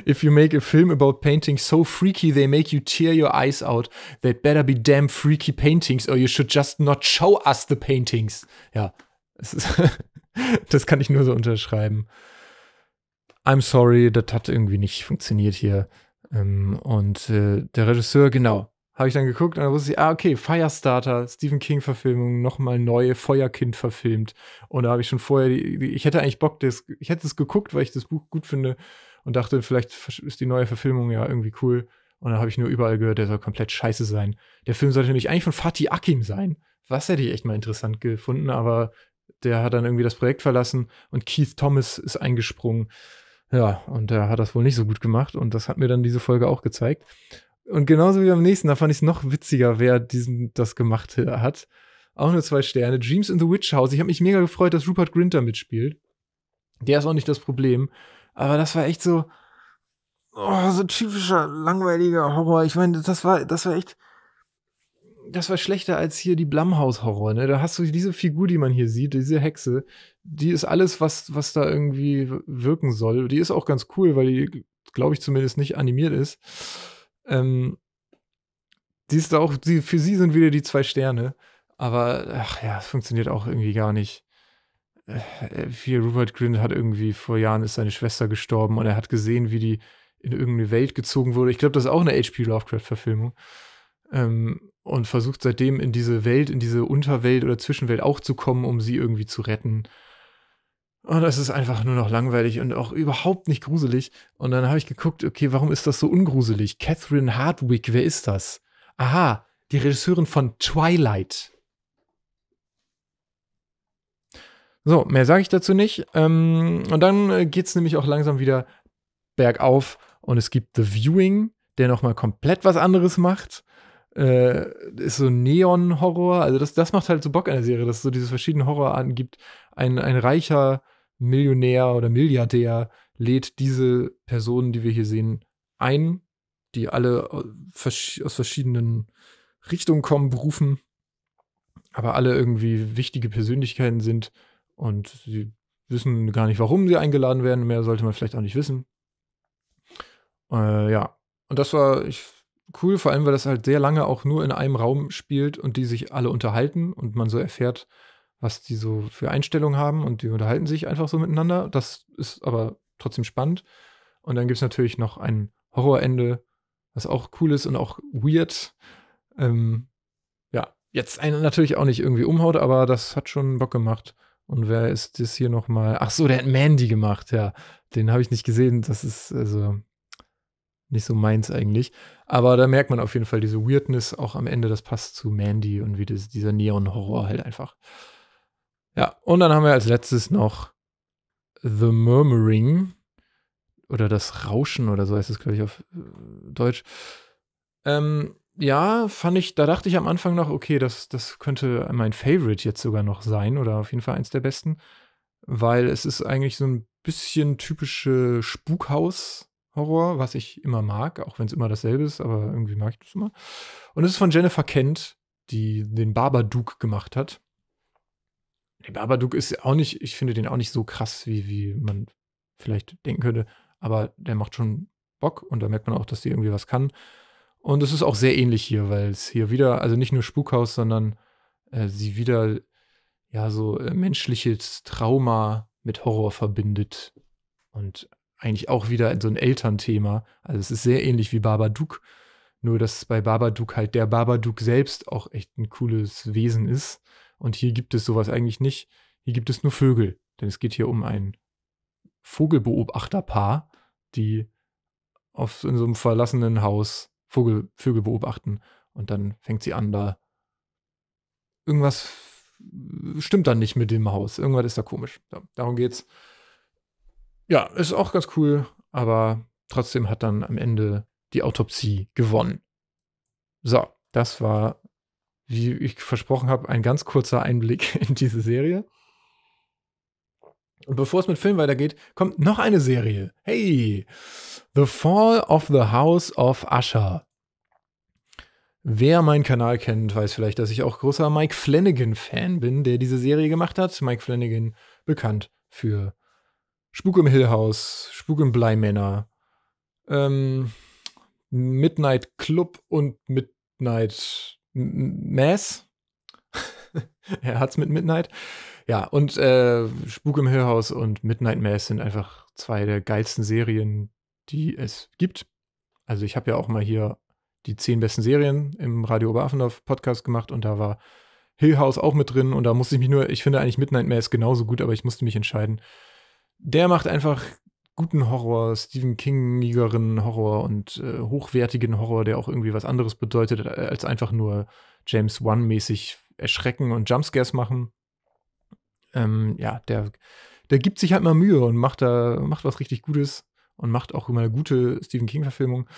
If you make a film about paintings so freaky they make you tear your eyes out, they better be damn freaky paintings or you should just not show us the paintings. Ja, ist, das kann ich nur so unterschreiben. I'm sorry, das hat irgendwie nicht funktioniert hier. Ähm, und äh, der Regisseur, genau, habe ich dann geguckt und dann wusste ich, ah, okay, Firestarter, Stephen King-Verfilmung, nochmal neue, Feuerkind verfilmt. Und da habe ich schon vorher, die, die, ich hätte eigentlich Bock, das, ich hätte es geguckt, weil ich das Buch gut finde und dachte, vielleicht ist die neue Verfilmung ja irgendwie cool. Und dann habe ich nur überall gehört, der soll komplett scheiße sein. Der Film sollte nämlich eigentlich von Fatih Akim sein. Was hätte ich echt mal interessant gefunden, aber der hat dann irgendwie das Projekt verlassen und Keith Thomas ist eingesprungen. Ja, und er hat das wohl nicht so gut gemacht und das hat mir dann diese Folge auch gezeigt. Und genauso wie beim nächsten, da fand ich es noch witziger, wer diesen, das gemacht äh, hat. Auch nur zwei Sterne. Dreams in the Witch House. Ich habe mich mega gefreut, dass Rupert da mitspielt. Der ist auch nicht das Problem. Aber das war echt so, oh, so typischer, langweiliger Horror. Ich meine, das war, das war echt, das war schlechter als hier die Blumhouse-Horror, ne? Da hast du diese Figur, die man hier sieht, diese Hexe, die ist alles, was, was da irgendwie wirken soll. Die ist auch ganz cool, weil die, glaube ich, zumindest nicht animiert ist. Ähm, die ist auch, die, für sie sind wieder die zwei Sterne. Aber ach ja, es funktioniert auch irgendwie gar nicht. Äh, äh, wie Rupert Grint hat irgendwie vor Jahren ist seine Schwester gestorben und er hat gesehen, wie die in irgendeine Welt gezogen wurde. Ich glaube, das ist auch eine H.P. Lovecraft-Verfilmung. Ähm, und versucht seitdem in diese Welt, in diese Unterwelt oder Zwischenwelt auch zu kommen, um sie irgendwie zu retten. Und oh, es ist einfach nur noch langweilig und auch überhaupt nicht gruselig. Und dann habe ich geguckt, okay, warum ist das so ungruselig? Catherine Hardwick, wer ist das? Aha, die Regisseurin von Twilight. So, mehr sage ich dazu nicht. Ähm, und dann äh, geht es nämlich auch langsam wieder bergauf und es gibt The Viewing, der nochmal komplett was anderes macht. Äh, ist so Neon-Horror. Also das, das macht halt so Bock an der Serie, dass es so diese verschiedenen Horrorarten gibt. Ein, ein reicher Millionär oder Milliardär lädt diese Personen, die wir hier sehen, ein, die alle äh, aus verschiedenen Richtungen kommen, Berufen, aber alle irgendwie wichtige Persönlichkeiten sind und sie wissen gar nicht, warum sie eingeladen werden. Mehr sollte man vielleicht auch nicht wissen. Äh, ja, und das war ich, cool, vor allem weil das halt sehr lange auch nur in einem Raum spielt und die sich alle unterhalten und man so erfährt, was die so für Einstellungen haben und die unterhalten sich einfach so miteinander. Das ist aber trotzdem spannend. Und dann gibt es natürlich noch ein Horrorende, was auch cool ist und auch weird. Ähm, ja, jetzt einen natürlich auch nicht irgendwie umhaut, aber das hat schon Bock gemacht. Und wer ist das hier nochmal? Ach so, der hat Mandy gemacht, ja. Den habe ich nicht gesehen. Das ist also nicht so meins eigentlich. Aber da merkt man auf jeden Fall diese Weirdness auch am Ende. Das passt zu Mandy und wie das, dieser Neon-Horror halt einfach. Ja, und dann haben wir als letztes noch The Murmuring oder das Rauschen oder so heißt es, glaube ich, auf äh, Deutsch. Ähm, ja, fand ich, da dachte ich am Anfang noch, okay, das, das könnte mein Favorite jetzt sogar noch sein oder auf jeden Fall eins der besten, weil es ist eigentlich so ein bisschen typische Spukhaus-Horror, was ich immer mag, auch wenn es immer dasselbe ist, aber irgendwie mag ich das immer. Und es ist von Jennifer Kent, die den Babadook gemacht hat. Der Babadook ist auch nicht, ich finde den auch nicht so krass, wie, wie man vielleicht denken könnte, aber der macht schon Bock und da merkt man auch, dass die irgendwie was kann. Und es ist auch sehr ähnlich hier, weil es hier wieder, also nicht nur Spukhaus, sondern äh, sie wieder ja so äh, menschliches Trauma mit Horror verbindet und eigentlich auch wieder so ein Elternthema. Also es ist sehr ähnlich wie Babadook, nur dass bei Babadook halt der Babadook selbst auch echt ein cooles Wesen ist und hier gibt es sowas eigentlich nicht. Hier gibt es nur Vögel, denn es geht hier um ein Vogelbeobachterpaar, die auf, in so einem verlassenen Haus Vogel, Vögel beobachten. Und dann fängt sie an, da irgendwas stimmt dann nicht mit dem Haus. Irgendwas ist da komisch. Ja, darum geht's. Ja, ist auch ganz cool, aber trotzdem hat dann am Ende die Autopsie gewonnen. So, das war wie ich versprochen habe, ein ganz kurzer Einblick in diese Serie. Und bevor es mit Film weitergeht, kommt noch eine Serie. Hey! The Fall of the House of Usher. Wer meinen Kanal kennt, weiß vielleicht, dass ich auch großer Mike Flanagan-Fan bin, der diese Serie gemacht hat. Mike Flanagan, bekannt für Spuk im Hill House, Spuk im Bleimänner, ähm, Midnight Club und Midnight Mass. er hat's mit Midnight. Ja, und äh, Spuk im Hörhaus und Midnight Mass sind einfach zwei der geilsten Serien, die es gibt. Also ich habe ja auch mal hier die zehn besten Serien im Radio Oberafendorf Podcast gemacht und da war Hill House auch mit drin und da musste ich mich nur, ich finde eigentlich Midnight Mass genauso gut, aber ich musste mich entscheiden. Der macht einfach guten Horror, Stephen king Kingigeren Horror und äh, hochwertigen Horror, der auch irgendwie was anderes bedeutet, äh, als einfach nur James One-mäßig erschrecken und Jumpscares machen. Ähm, ja, der, der gibt sich halt mal Mühe und macht da, macht was richtig Gutes und macht auch immer eine gute Stephen King-Verfilmung.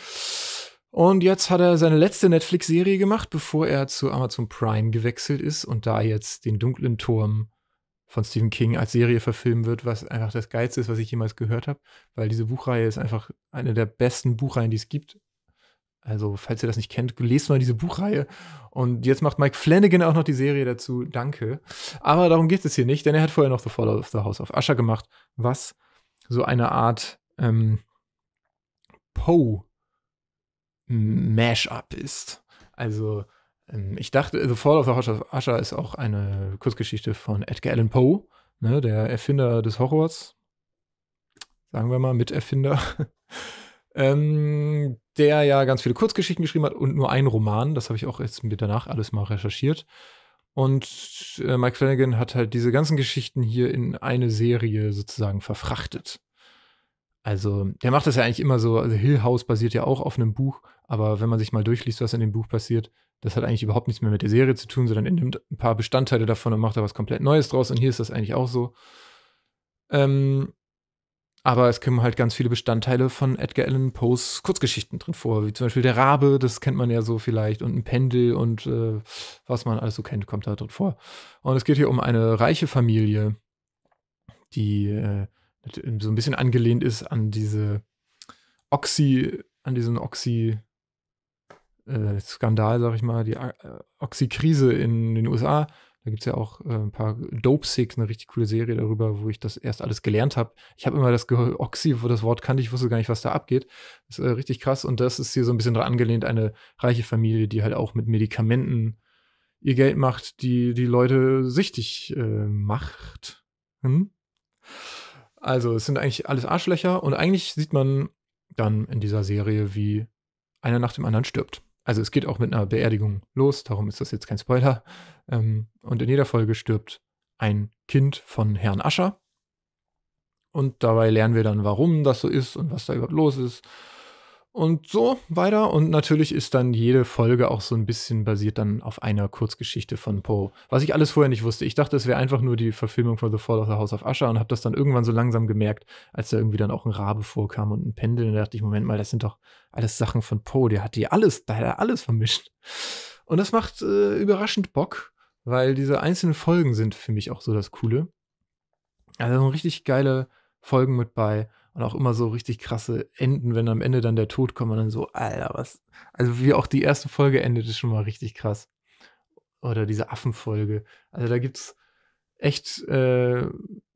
Und jetzt hat er seine letzte Netflix-Serie gemacht, bevor er zu Amazon Prime gewechselt ist und da jetzt den dunklen Turm von Stephen King als Serie verfilmen wird, was einfach das Geilste ist, was ich jemals gehört habe, weil diese Buchreihe ist einfach eine der besten Buchreihen, die es gibt. Also, falls ihr das nicht kennt, lest mal diese Buchreihe. Und jetzt macht Mike Flanagan auch noch die Serie dazu. Danke. Aber darum geht es hier nicht, denn er hat vorher noch The Fall of the House of Usher gemacht, was so eine Art ähm, Poe-Mashup ist. Also ähm, ich dachte, The Fall of the House of Usher ist auch eine Kurzgeschichte von Edgar Allan Poe, ne, der Erfinder des Horrors. Sagen wir mal, Miterfinder. ähm, der ja ganz viele Kurzgeschichten geschrieben hat und nur einen Roman. Das habe ich auch jetzt mit danach alles mal recherchiert. Und äh, Mike Flanagan hat halt diese ganzen Geschichten hier in eine Serie sozusagen verfrachtet. Also, der macht das ja eigentlich immer so. Also, Hill House basiert ja auch auf einem Buch aber wenn man sich mal durchliest, was in dem Buch passiert, das hat eigentlich überhaupt nichts mehr mit der Serie zu tun, sondern er nimmt ein paar Bestandteile davon und macht da was komplett Neues draus. Und hier ist das eigentlich auch so. Ähm, aber es kommen halt ganz viele Bestandteile von Edgar Allan Poes Kurzgeschichten drin vor, wie zum Beispiel der Rabe, das kennt man ja so vielleicht, und ein Pendel und äh, was man alles so kennt, kommt da drin vor. Und es geht hier um eine reiche Familie, die äh, so ein bisschen angelehnt ist an diese Oxy, an diesen Oxy, äh, Skandal, sag ich mal, die äh, Oxy-Krise in den USA. Da gibt es ja auch äh, ein paar Dope Six, eine richtig coole Serie darüber, wo ich das erst alles gelernt habe. Ich habe immer das Ge Oxy, wo das Wort kannte, ich wusste gar nicht, was da abgeht. Das ist äh, richtig krass. Und das ist hier so ein bisschen dran angelehnt, eine reiche Familie, die halt auch mit Medikamenten ihr Geld macht, die die Leute sichtig äh, macht. Hm? Also, es sind eigentlich alles Arschlöcher und eigentlich sieht man dann in dieser Serie, wie einer nach dem anderen stirbt. Also es geht auch mit einer Beerdigung los, darum ist das jetzt kein Spoiler. Ähm, und in jeder Folge stirbt ein Kind von Herrn Ascher. Und dabei lernen wir dann, warum das so ist und was da überhaupt los ist und so weiter. Und natürlich ist dann jede Folge auch so ein bisschen basiert dann auf einer Kurzgeschichte von Poe. Was ich alles vorher nicht wusste. Ich dachte, es wäre einfach nur die Verfilmung von The Fall of the House of Usher und habe das dann irgendwann so langsam gemerkt, als da irgendwie dann auch ein Rabe vorkam und ein Pendel. Und da dachte ich, Moment mal, das sind doch alles Sachen von Poe. Der hat die alles, da hat er alles vermischt. Und das macht äh, überraschend Bock, weil diese einzelnen Folgen sind für mich auch so das Coole. Also richtig geile Folgen mit bei. Und auch immer so richtig krasse Enden, wenn am Ende dann der Tod kommt und dann so, Alter, was. Also wie auch die erste Folge endet, ist schon mal richtig krass. Oder diese Affenfolge. Also da gibt's echt, äh,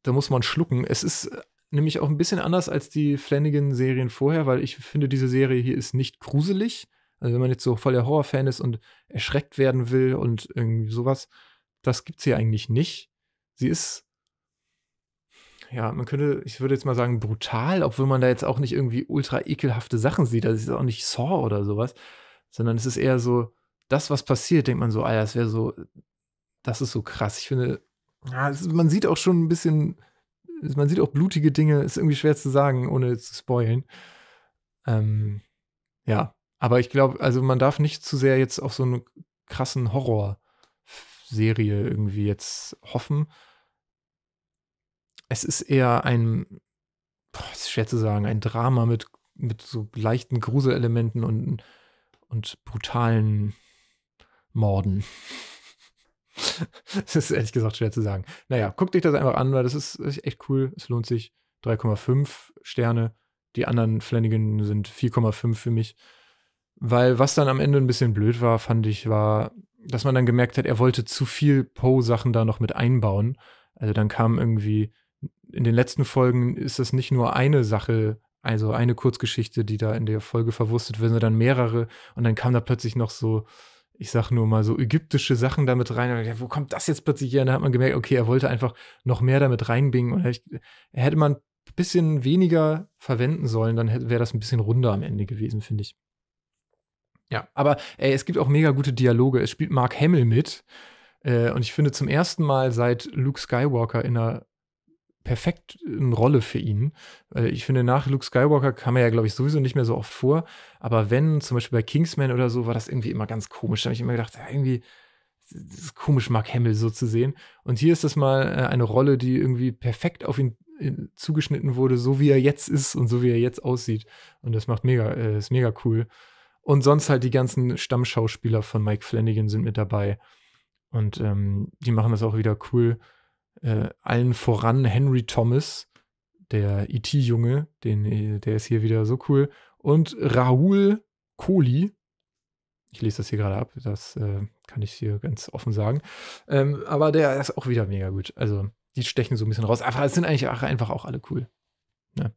da muss man schlucken. Es ist äh, nämlich auch ein bisschen anders als die Flanagan-Serien vorher, weil ich finde, diese Serie hier ist nicht gruselig. Also wenn man jetzt so voll der Horror-Fan ist und erschreckt werden will und irgendwie sowas, das gibt's hier eigentlich nicht. Sie ist ja, man könnte, ich würde jetzt mal sagen, brutal, obwohl man da jetzt auch nicht irgendwie ultra ekelhafte Sachen sieht. Das also, ist auch nicht Saw oder sowas, sondern es ist eher so, das, was passiert, denkt man so, Alter, das wäre so, das ist so krass. Ich finde, ja, ist, man sieht auch schon ein bisschen, man sieht auch blutige Dinge, ist irgendwie schwer zu sagen, ohne zu spoilen. Ähm, ja, aber ich glaube, also man darf nicht zu sehr jetzt auf so einen krassen Horror-Serie irgendwie jetzt hoffen es ist eher ein, boah, ist schwer zu sagen, ein Drama mit, mit so leichten Gruselelementen und, und brutalen Morden. das ist ehrlich gesagt schwer zu sagen. Naja, guckt euch das einfach an, weil das ist, ist echt cool. Es lohnt sich. 3,5 Sterne. Die anderen Flanagan sind 4,5 für mich. Weil was dann am Ende ein bisschen blöd war, fand ich, war, dass man dann gemerkt hat, er wollte zu viel Poe-Sachen da noch mit einbauen. Also dann kam irgendwie in den letzten Folgen ist es nicht nur eine Sache, also eine Kurzgeschichte, die da in der Folge verwurstet wird, sondern mehrere. Und dann kam da plötzlich noch so, ich sag nur mal, so ägyptische Sachen damit rein. Und dachte, wo kommt das jetzt plötzlich her? Und da hat man gemerkt, okay, er wollte einfach noch mehr damit reinbingen. Und er hätte man ein bisschen weniger verwenden sollen, dann wäre das ein bisschen runder am Ende gewesen, finde ich. Ja, aber ey, es gibt auch mega gute Dialoge. Es spielt Mark Hamill mit. Äh, und ich finde zum ersten Mal seit Luke Skywalker in einer perfekten ähm, Rolle für ihn. Äh, ich finde, nach Luke Skywalker kam er ja, glaube ich, sowieso nicht mehr so oft vor. Aber wenn, zum Beispiel bei Kingsman oder so, war das irgendwie immer ganz komisch. Da habe ich immer gedacht, ja, irgendwie, das ist komisch, Mark Hamill so zu sehen. Und hier ist das mal äh, eine Rolle, die irgendwie perfekt auf ihn äh, zugeschnitten wurde, so wie er jetzt ist und so wie er jetzt aussieht. Und das macht mega, ist mega cool. Und sonst halt die ganzen Stammschauspieler von Mike Flanagan sind mit dabei. Und ähm, die machen das auch wieder cool. Äh, allen voran Henry Thomas, der IT-Junge, e der ist hier wieder so cool. Und Raoul Kohli. Ich lese das hier gerade ab, das äh, kann ich hier ganz offen sagen. Ähm, aber der ist auch wieder mega gut. Also, die stechen so ein bisschen raus. Aber es sind eigentlich einfach auch alle cool. Ne?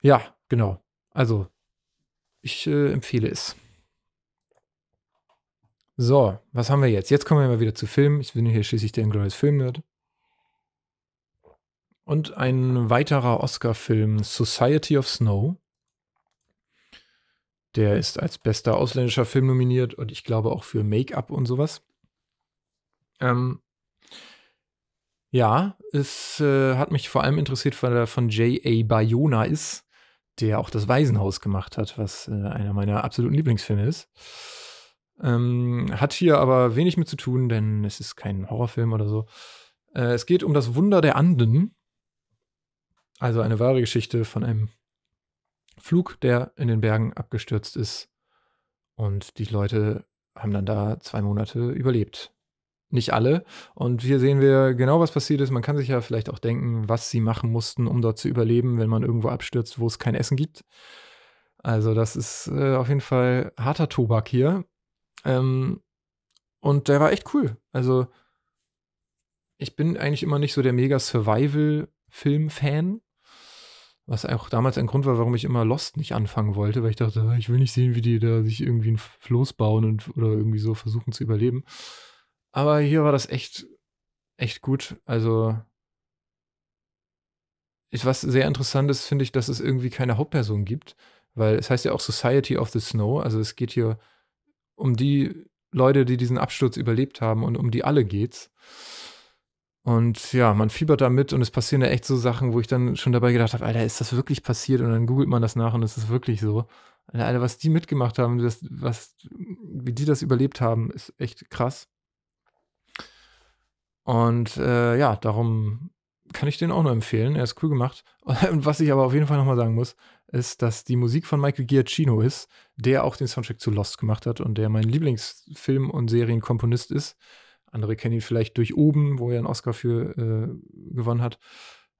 Ja, genau. Also, ich äh, empfehle es. So, was haben wir jetzt? Jetzt kommen wir mal wieder zu Filmen. Ich bin hier schließlich der Inglourious Film-Nerd. Und ein weiterer Oscar-Film, Society of Snow. Der ist als bester ausländischer Film nominiert und ich glaube auch für Make-up und sowas. Ähm, ja, es äh, hat mich vor allem interessiert, weil er von J.A. Bayona ist, der auch das Waisenhaus gemacht hat, was äh, einer meiner absoluten Lieblingsfilme ist. Ähm, hat hier aber wenig mit zu tun, denn es ist kein Horrorfilm oder so. Äh, es geht um das Wunder der Anden. Also eine wahre Geschichte von einem Flug, der in den Bergen abgestürzt ist. Und die Leute haben dann da zwei Monate überlebt. Nicht alle. Und hier sehen wir genau, was passiert ist. Man kann sich ja vielleicht auch denken, was sie machen mussten, um dort zu überleben, wenn man irgendwo abstürzt, wo es kein Essen gibt. Also das ist äh, auf jeden Fall harter Tobak hier. Ähm, und der war echt cool. Also, ich bin eigentlich immer nicht so der mega Survival-Film-Fan. Was auch damals ein Grund war, warum ich immer Lost nicht anfangen wollte, weil ich dachte, ah, ich will nicht sehen, wie die da sich irgendwie ein Floß bauen und, oder irgendwie so versuchen zu überleben. Aber hier war das echt, echt gut. Also, was sehr interessant ist, finde ich, dass es irgendwie keine Hauptperson gibt, weil es heißt ja auch Society of the Snow. Also, es geht hier um die Leute, die diesen Absturz überlebt haben und um die alle geht's. Und ja, man fiebert damit und es passieren ja echt so Sachen, wo ich dann schon dabei gedacht habe, Alter, ist das wirklich passiert? Und dann googelt man das nach und es ist wirklich so. Alter, was die mitgemacht haben, das, was, wie die das überlebt haben, ist echt krass. Und äh, ja, darum kann ich den auch nur empfehlen. Er ist cool gemacht. Und was ich aber auf jeden Fall nochmal sagen muss, ist, dass die Musik von Michael Giacchino ist, der auch den Soundtrack zu Lost gemacht hat und der mein Lieblingsfilm- und Serienkomponist ist. Andere kennen ihn vielleicht durch Oben, wo er einen Oscar für äh, gewonnen hat.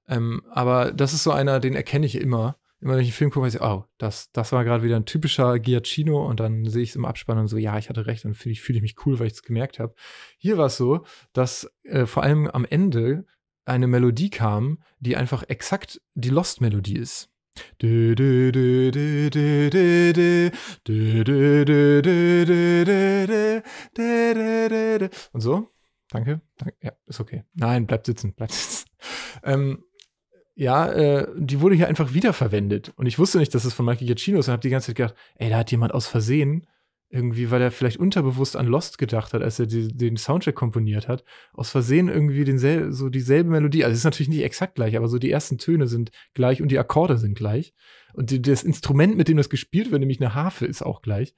Ähm, aber das ist so einer, den erkenne ich immer. Immer wenn ich einen Film gucke, weiß ich, oh, das, das war gerade wieder ein typischer Giacchino und dann sehe ich es im Abspann und so, ja, ich hatte recht, dann fühle ich, fühl ich mich cool, weil ich es gemerkt habe. Hier war es so, dass äh, vor allem am Ende eine Melodie kam, die einfach exakt die Lost-Melodie ist. Und so. Danke. Ja, ist okay. Nein, bleibt sitzen, bleibt sitzen. Ähm, ja, äh, die wurde hier einfach wiederverwendet. Und ich wusste nicht, dass es von Mikey Giacchino ist und habe die ganze Zeit gedacht, ey, da hat jemand aus Versehen irgendwie, weil er vielleicht unterbewusst an Lost gedacht hat, als er die, den Soundtrack komponiert hat, aus Versehen irgendwie denselbe, so dieselbe Melodie. Also es ist natürlich nicht exakt gleich, aber so die ersten Töne sind gleich und die Akkorde sind gleich. Und die, das Instrument, mit dem das gespielt wird, nämlich eine Harfe, ist auch gleich.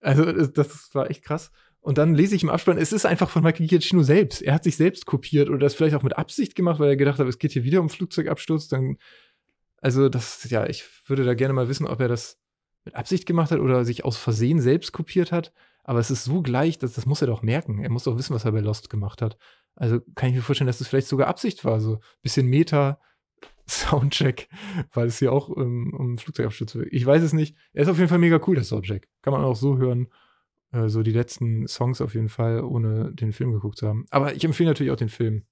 Also das war echt krass. Und dann lese ich im Abspann, es ist einfach von Michael Giacchino selbst. Er hat sich selbst kopiert oder das vielleicht auch mit Absicht gemacht, weil er gedacht hat, es geht hier wieder um Flugzeugabsturz. Dann, also das, ja, ich würde da gerne mal wissen, ob er das mit Absicht gemacht hat oder sich aus Versehen selbst kopiert hat. Aber es ist so gleich, dass das muss er doch merken. Er muss doch wissen, was er bei Lost gemacht hat. Also kann ich mir vorstellen, dass das vielleicht sogar Absicht war. So ein bisschen Meta, Soundcheck, weil es hier auch ähm, um, um Flugzeugabstürze Ich weiß es nicht. Er ist auf jeden Fall mega cool, der Soundcheck. Kann man auch so hören. Äh, so also die letzten Songs auf jeden Fall, ohne den Film geguckt zu haben. Aber ich empfehle natürlich auch den Film.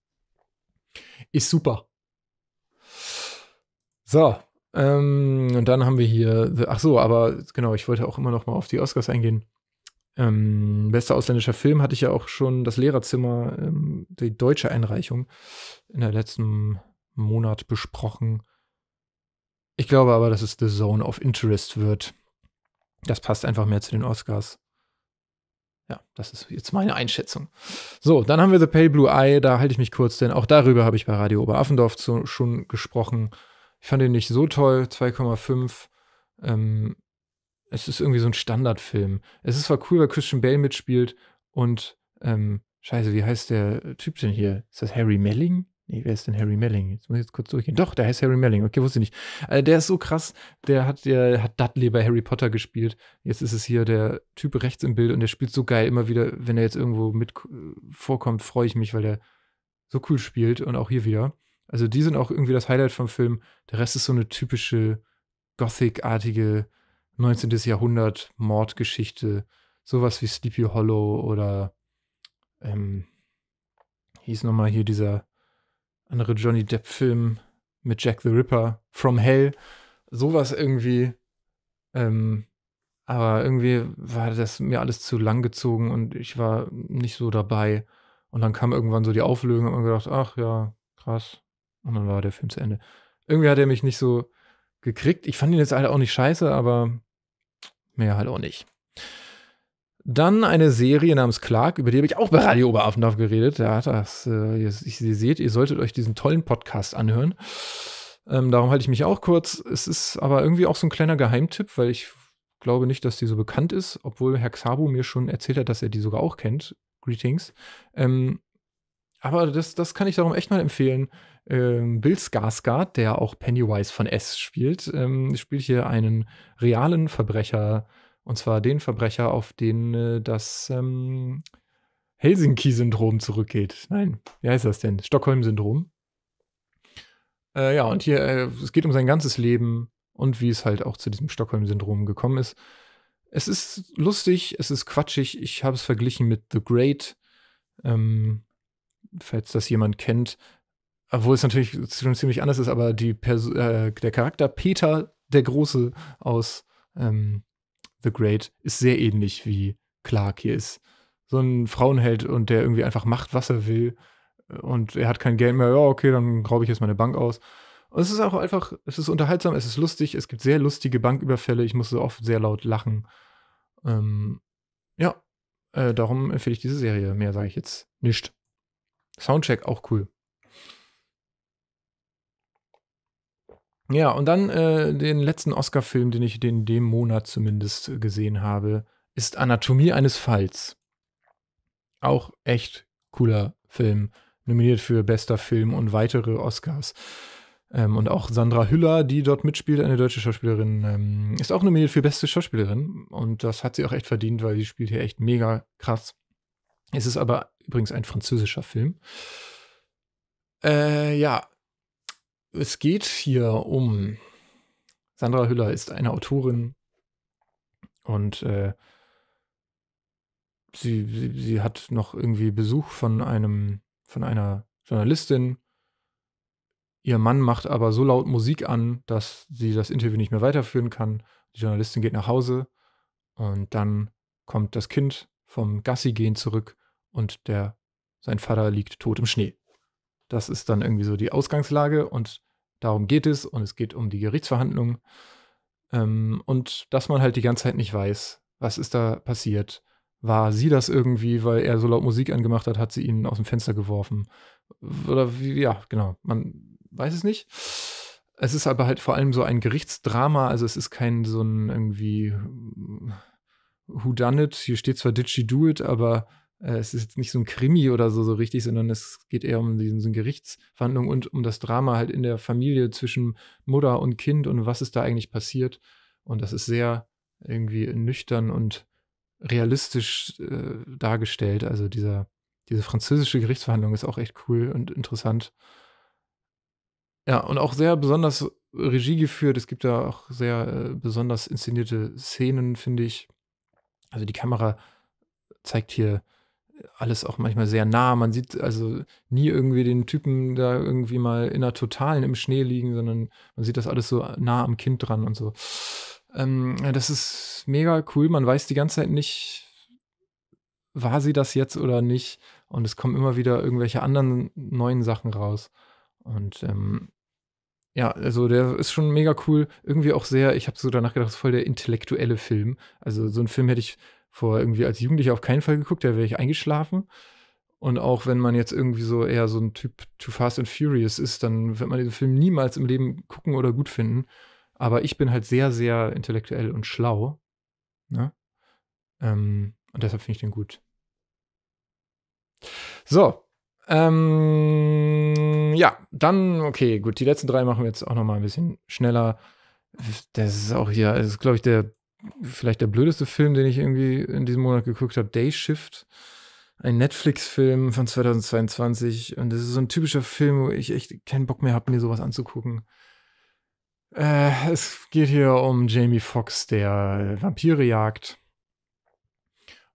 Ist super. So, ähm, und dann haben wir hier, ach so, aber genau, ich wollte auch immer noch mal auf die Oscars eingehen. Ähm, bester ausländischer Film hatte ich ja auch schon das Lehrerzimmer, ähm, die deutsche Einreichung in der letzten Monat besprochen. Ich glaube aber, dass es The Zone of Interest wird. Das passt einfach mehr zu den Oscars. Ja, das ist jetzt meine Einschätzung. So, dann haben wir The Pale Blue Eye. Da halte ich mich kurz, denn auch darüber habe ich bei Radio Oberaffendorf schon gesprochen. Ich fand ihn nicht so toll, 2,5. Ähm, es ist irgendwie so ein Standardfilm. Es ist zwar cool, weil Christian Bale mitspielt und ähm, Scheiße, wie heißt der Typ denn hier? Ist das Harry Melling? Nee, wer ist denn Harry Melling? Jetzt muss ich jetzt kurz durchgehen. Doch, der heißt Harry Melling. Okay, wusste ich nicht. Also der ist so krass. Der hat, der hat Dudley bei Harry Potter gespielt. Jetzt ist es hier der Typ rechts im Bild und der spielt so geil. Immer wieder, wenn er jetzt irgendwo mit äh, vorkommt, freue ich mich, weil der so cool spielt und auch hier wieder. Also die sind auch irgendwie das Highlight vom Film. Der Rest ist so eine typische Gothic-artige 19. Jahrhundert Mordgeschichte. Sowas wie Sleepy Hollow oder ähm, hieß nochmal hier dieser andere Johnny Depp-Film mit Jack the Ripper, From Hell. Sowas irgendwie. Ähm, aber irgendwie war das mir alles zu lang gezogen und ich war nicht so dabei. Und dann kam irgendwann so die Auflösung und man gedacht, ach ja, krass, und dann war der Film zu Ende. Irgendwie hat er mich nicht so gekriegt. Ich fand ihn jetzt halt auch nicht scheiße, aber mehr halt auch nicht. Dann eine Serie namens Clark, über die habe ich auch bei Radio Oberafendorf geredet. Ja, das, äh, ihr, ihr, seht, ihr solltet euch diesen tollen Podcast anhören. Ähm, darum halte ich mich auch kurz. Es ist aber irgendwie auch so ein kleiner Geheimtipp, weil ich glaube nicht, dass die so bekannt ist, obwohl Herr Xabu mir schon erzählt hat, dass er die sogar auch kennt. Greetings. Ähm, aber das, das kann ich darum echt mal empfehlen ähm, Bill Skarsgård, der auch Pennywise von S spielt, ähm, spielt hier einen realen Verbrecher. Und zwar den Verbrecher, auf den äh, das ähm, Helsinki-Syndrom zurückgeht. Nein, wie heißt das denn? Stockholm-Syndrom. Äh, ja, und hier, äh, es geht um sein ganzes Leben und wie es halt auch zu diesem Stockholm-Syndrom gekommen ist. Es ist lustig, es ist quatschig. Ich habe es verglichen mit The Great. Ähm, falls das jemand kennt, obwohl es natürlich schon ziemlich anders ist, aber die Pers äh, der Charakter Peter der Große aus ähm, The Great ist sehr ähnlich wie Clark hier ist. So ein Frauenheld und der irgendwie einfach macht, was er will und er hat kein Geld mehr, ja, okay, dann raube ich jetzt meine Bank aus. Und es ist auch einfach, es ist unterhaltsam, es ist lustig, es gibt sehr lustige Banküberfälle, ich musste oft sehr laut lachen. Ähm, ja, äh, darum empfehle ich diese Serie. Mehr sage ich jetzt nicht. Soundcheck auch cool. Ja, und dann äh, den letzten Oscar-Film, den ich in dem Monat zumindest gesehen habe, ist Anatomie eines Falls. Auch echt cooler Film. Nominiert für bester Film und weitere Oscars. Ähm, und auch Sandra Hüller, die dort mitspielt, eine deutsche Schauspielerin, ähm, ist auch nominiert für beste Schauspielerin. Und das hat sie auch echt verdient, weil sie spielt hier echt mega krass. Es ist aber übrigens ein französischer Film. Äh, ja, es geht hier um Sandra Hüller ist eine Autorin und äh, sie, sie, sie hat noch irgendwie Besuch von einem, von einer Journalistin. Ihr Mann macht aber so laut Musik an, dass sie das Interview nicht mehr weiterführen kann. Die Journalistin geht nach Hause und dann kommt das Kind vom Gassi gehen zurück und der, sein Vater liegt tot im Schnee. Das ist dann irgendwie so die Ausgangslage und darum geht es und es geht um die Gerichtsverhandlung ähm, und dass man halt die ganze Zeit nicht weiß, was ist da passiert. War sie das irgendwie, weil er so laut Musik angemacht hat, hat sie ihn aus dem Fenster geworfen? Oder wie, ja, genau, man weiß es nicht. Es ist aber halt vor allem so ein Gerichtsdrama, also es ist kein so ein irgendwie hm, Who Done It, hier steht zwar Did She Do It, aber äh, es ist jetzt nicht so ein Krimi oder so, so richtig, sondern es geht eher um diesen, so Gerichtsverhandlung und um das Drama halt in der Familie zwischen Mutter und Kind und was ist da eigentlich passiert. Und das ist sehr irgendwie nüchtern und realistisch äh, dargestellt. Also dieser, diese französische Gerichtsverhandlung ist auch echt cool und interessant. Ja, und auch sehr besonders Regie geführt. Es gibt da auch sehr äh, besonders inszenierte Szenen, finde ich. Also die Kamera zeigt hier alles auch manchmal sehr nah. Man sieht also nie irgendwie den Typen da irgendwie mal in der Totalen im Schnee liegen, sondern man sieht das alles so nah am Kind dran und so. Ähm, das ist mega cool. Man weiß die ganze Zeit nicht, war sie das jetzt oder nicht. Und es kommen immer wieder irgendwelche anderen neuen Sachen raus. Und ähm, ja, also der ist schon mega cool. Irgendwie auch sehr, ich habe so danach gedacht, das ist voll der intellektuelle Film. Also so einen Film hätte ich vor irgendwie als Jugendlicher auf keinen Fall geguckt, da wäre ich eingeschlafen. Und auch wenn man jetzt irgendwie so eher so ein Typ Too Fast and Furious ist, dann wird man diesen Film niemals im Leben gucken oder gut finden. Aber ich bin halt sehr, sehr intellektuell und schlau. Ne? Ähm, und deshalb finde ich den gut. So. Ähm, ja, dann, okay, gut. Die letzten drei machen wir jetzt auch noch mal ein bisschen schneller. Das ist auch hier, das ist, glaube ich, der vielleicht der blödeste Film, den ich irgendwie in diesem Monat geguckt habe, Day Shift. Ein Netflix-Film von 2022. Und das ist so ein typischer Film, wo ich echt keinen Bock mehr habe, mir sowas anzugucken. Äh, es geht hier um Jamie Foxx, der Vampire jagt.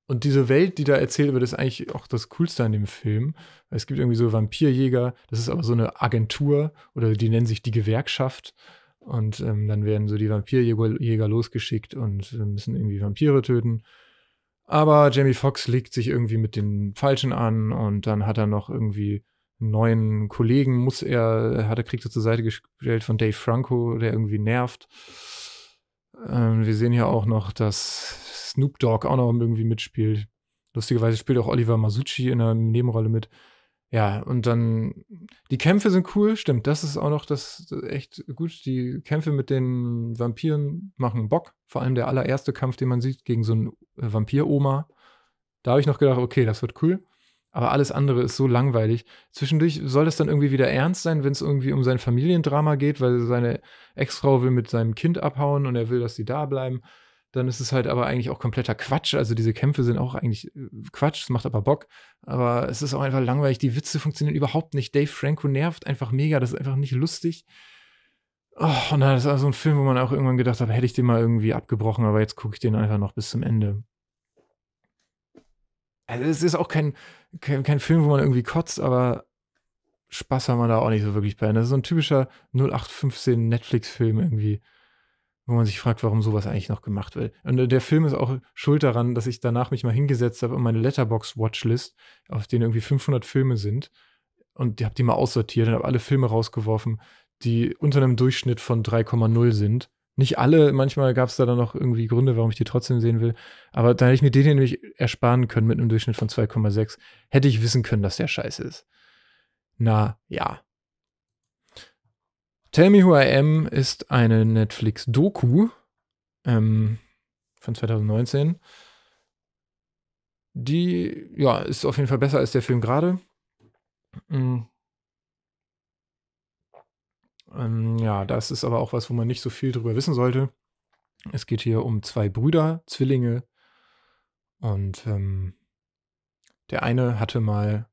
Und diese Welt, die da erzählt wird, ist eigentlich auch das Coolste an dem Film. Es gibt irgendwie so Vampirjäger, das ist aber so eine Agentur oder die nennen sich die Gewerkschaft. Und ähm, dann werden so die Vampirjäger losgeschickt und äh, müssen irgendwie Vampire töten. Aber Jamie Foxx legt sich irgendwie mit den Falschen an und dann hat er noch irgendwie einen neuen Kollegen, muss er, äh, hat er, kriegt er zur Seite gestellt von Dave Franco, der irgendwie nervt. Ähm, wir sehen hier auch noch, dass Snoop Dogg auch noch irgendwie mitspielt. Lustigerweise spielt auch Oliver Masucci in einer Nebenrolle mit ja, und dann die Kämpfe sind cool, stimmt. Das ist auch noch das, das echt gut. Die Kämpfe mit den Vampiren machen Bock. Vor allem der allererste Kampf, den man sieht, gegen so einen äh, Vampir-Oma. Da habe ich noch gedacht, okay, das wird cool. Aber alles andere ist so langweilig. Zwischendurch soll das dann irgendwie wieder ernst sein, wenn es irgendwie um sein Familiendrama geht, weil seine Ex-Frau will mit seinem Kind abhauen und er will, dass sie da bleiben dann ist es halt aber eigentlich auch kompletter Quatsch. Also diese Kämpfe sind auch eigentlich äh, Quatsch, es macht aber Bock. Aber es ist auch einfach langweilig. Die Witze funktionieren überhaupt nicht. Dave Franco nervt einfach mega, das ist einfach nicht lustig. Oh, und dann ist also ein Film, wo man auch irgendwann gedacht hat, hätte ich den mal irgendwie abgebrochen, aber jetzt gucke ich den einfach noch bis zum Ende. Also es ist auch kein, kein, kein Film, wo man irgendwie kotzt, aber Spaß haben wir da auch nicht so wirklich bei. Das ist so ein typischer 0815 Netflix-Film irgendwie wo man sich fragt, warum sowas eigentlich noch gemacht wird. Und äh, der Film ist auch schuld daran, dass ich danach mich mal hingesetzt habe und meine Letterbox-Watchlist, auf denen irgendwie 500 Filme sind, und ich habe die mal aussortiert und habe alle Filme rausgeworfen, die unter einem Durchschnitt von 3,0 sind. Nicht alle, manchmal gab es da dann noch irgendwie Gründe, warum ich die trotzdem sehen will. Aber da hätte ich mir den nämlich ersparen können mit einem Durchschnitt von 2,6, hätte ich wissen können, dass der scheiße ist. Na ja. Tell Me Who I Am ist eine Netflix-Doku ähm, von 2019. Die, ja, ist auf jeden Fall besser als der Film gerade. Mhm. Ähm, ja, das ist aber auch was, wo man nicht so viel drüber wissen sollte. Es geht hier um zwei Brüder, Zwillinge. Und ähm, der eine hatte mal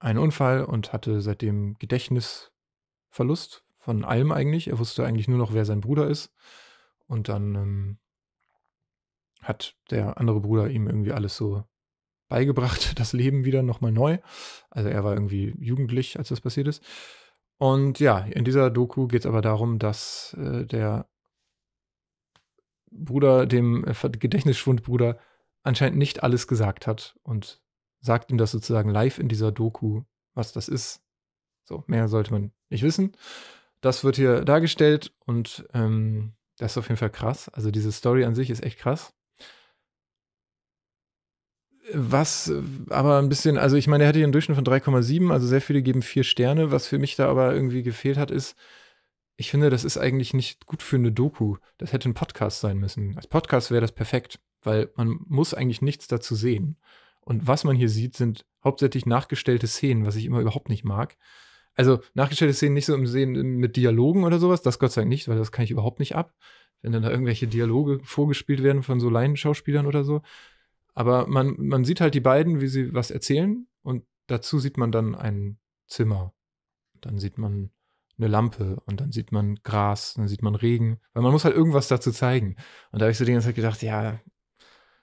einen Unfall und hatte seitdem Gedächtnisverlust, von allem eigentlich. Er wusste eigentlich nur noch, wer sein Bruder ist. Und dann ähm, hat der andere Bruder ihm irgendwie alles so beigebracht, das Leben wieder nochmal neu. Also er war irgendwie jugendlich, als das passiert ist. Und ja, in dieser Doku geht es aber darum, dass äh, der Bruder, dem äh, Gedächtnisschwundbruder, anscheinend nicht alles gesagt hat und sagt ihm das sozusagen live in dieser Doku, was das ist. So, mehr sollte man nicht wissen das wird hier dargestellt und ähm, das ist auf jeden Fall krass. Also diese Story an sich ist echt krass. Was aber ein bisschen, also ich meine, er hatte hier einen Durchschnitt von 3,7, also sehr viele geben vier Sterne. Was für mich da aber irgendwie gefehlt hat, ist, ich finde, das ist eigentlich nicht gut für eine Doku. Das hätte ein Podcast sein müssen. Als Podcast wäre das perfekt, weil man muss eigentlich nichts dazu sehen. Und was man hier sieht, sind hauptsächlich nachgestellte Szenen, was ich immer überhaupt nicht mag also nachgestellte Szenen nicht so im Sehen äh, mit Dialogen oder sowas, das Gott sei Dank nicht, weil das kann ich überhaupt nicht ab, wenn dann da irgendwelche Dialoge vorgespielt werden von so Laienschauspielern oder so. Aber man, man sieht halt die beiden, wie sie was erzählen und dazu sieht man dann ein Zimmer. Dann sieht man eine Lampe und dann sieht man Gras, dann sieht man Regen, weil man muss halt irgendwas dazu zeigen. Und da habe ich so die ganze Zeit gedacht, ja,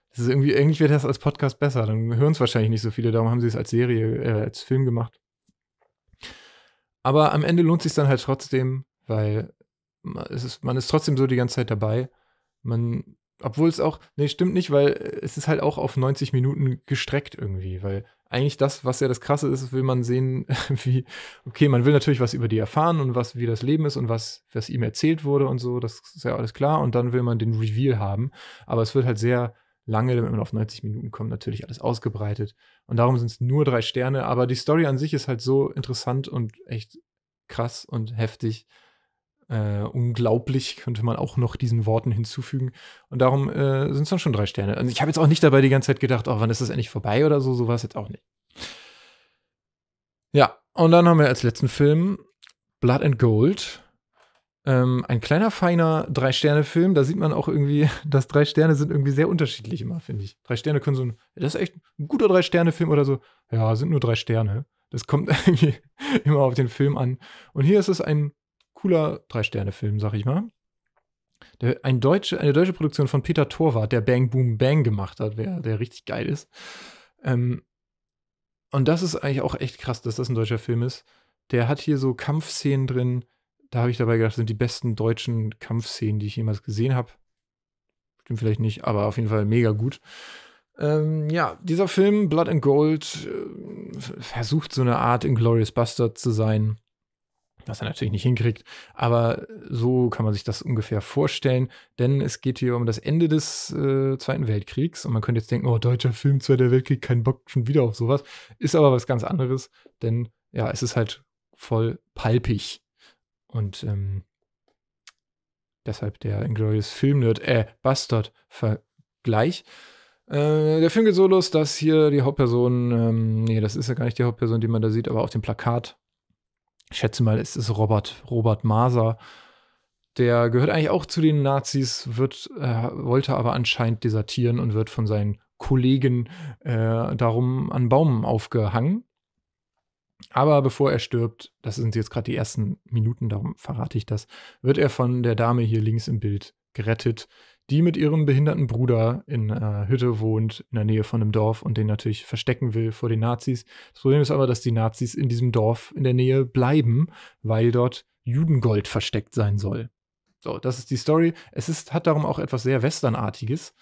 das ist irgendwie, irgendwie wäre das als Podcast besser. Dann hören es wahrscheinlich nicht so viele, darum haben sie es als Serie, äh, als Film gemacht. Aber am Ende lohnt es sich dann halt trotzdem, weil es ist, man ist trotzdem so die ganze Zeit dabei. Man, obwohl es auch, nee, stimmt nicht, weil äh, es ist halt auch auf 90 Minuten gestreckt irgendwie, weil eigentlich das, was ja das Krasse ist, will man sehen, wie, okay, man will natürlich was über die erfahren und was, wie das Leben ist und was, was ihm erzählt wurde und so, das ist ja alles klar und dann will man den Reveal haben, aber es wird halt sehr lange, damit man auf 90 Minuten kommt, natürlich alles ausgebreitet. Und darum sind es nur drei Sterne, aber die Story an sich ist halt so interessant und echt krass und heftig. Äh, unglaublich könnte man auch noch diesen Worten hinzufügen. Und darum äh, sind es dann schon drei Sterne. Also ich habe jetzt auch nicht dabei die ganze Zeit gedacht, oh, wann ist das endlich vorbei oder so, so war es jetzt auch nicht. Ja, und dann haben wir als letzten Film Blood and Gold ähm, ein kleiner, feiner Drei-Sterne-Film. Da sieht man auch irgendwie, dass drei Sterne sind irgendwie sehr unterschiedlich immer, finde ich. Drei Sterne können so ein, das ist echt ein guter Drei-Sterne-Film oder so. Ja, sind nur drei Sterne. Das kommt irgendwie immer auf den Film an. Und hier ist es ein cooler Drei-Sterne-Film, sag ich mal. Der, ein deutsche, eine deutsche Produktion von Peter Torwart, der Bang Boom Bang gemacht hat, der, der richtig geil ist. Ähm, und das ist eigentlich auch echt krass, dass das ein deutscher Film ist. Der hat hier so Kampfszenen drin, da habe ich dabei gedacht, das sind die besten deutschen Kampfszenen, die ich jemals gesehen habe. Stimmt vielleicht nicht, aber auf jeden Fall mega gut. Ähm, ja, dieser Film Blood and Gold äh, versucht so eine Art Inglorious Bastard zu sein, was er natürlich nicht hinkriegt, aber so kann man sich das ungefähr vorstellen, denn es geht hier um das Ende des äh, Zweiten Weltkriegs und man könnte jetzt denken, oh, deutscher Film, Zweiter Weltkrieg, kein Bock schon wieder auf sowas, ist aber was ganz anderes, denn ja, es ist halt voll palpig und ähm, deshalb der Inglorious Film Nerd, äh, Bastard Vergleich. Äh, der Film geht so los, dass hier die Hauptperson, ähm, nee, das ist ja gar nicht die Hauptperson, die man da sieht, aber auf dem Plakat, ich schätze mal, es ist Robert, Robert Maser. Der gehört eigentlich auch zu den Nazis, wird, äh, wollte aber anscheinend desertieren und wird von seinen Kollegen äh, darum an Baum aufgehangen. Aber bevor er stirbt, das sind jetzt gerade die ersten Minuten, darum verrate ich das, wird er von der Dame hier links im Bild gerettet, die mit ihrem behinderten Bruder in einer Hütte wohnt, in der Nähe von einem Dorf und den natürlich verstecken will vor den Nazis. Das Problem ist aber, dass die Nazis in diesem Dorf in der Nähe bleiben, weil dort Judengold versteckt sein soll. So, das ist die Story. Es ist, hat darum auch etwas sehr Westernartiges,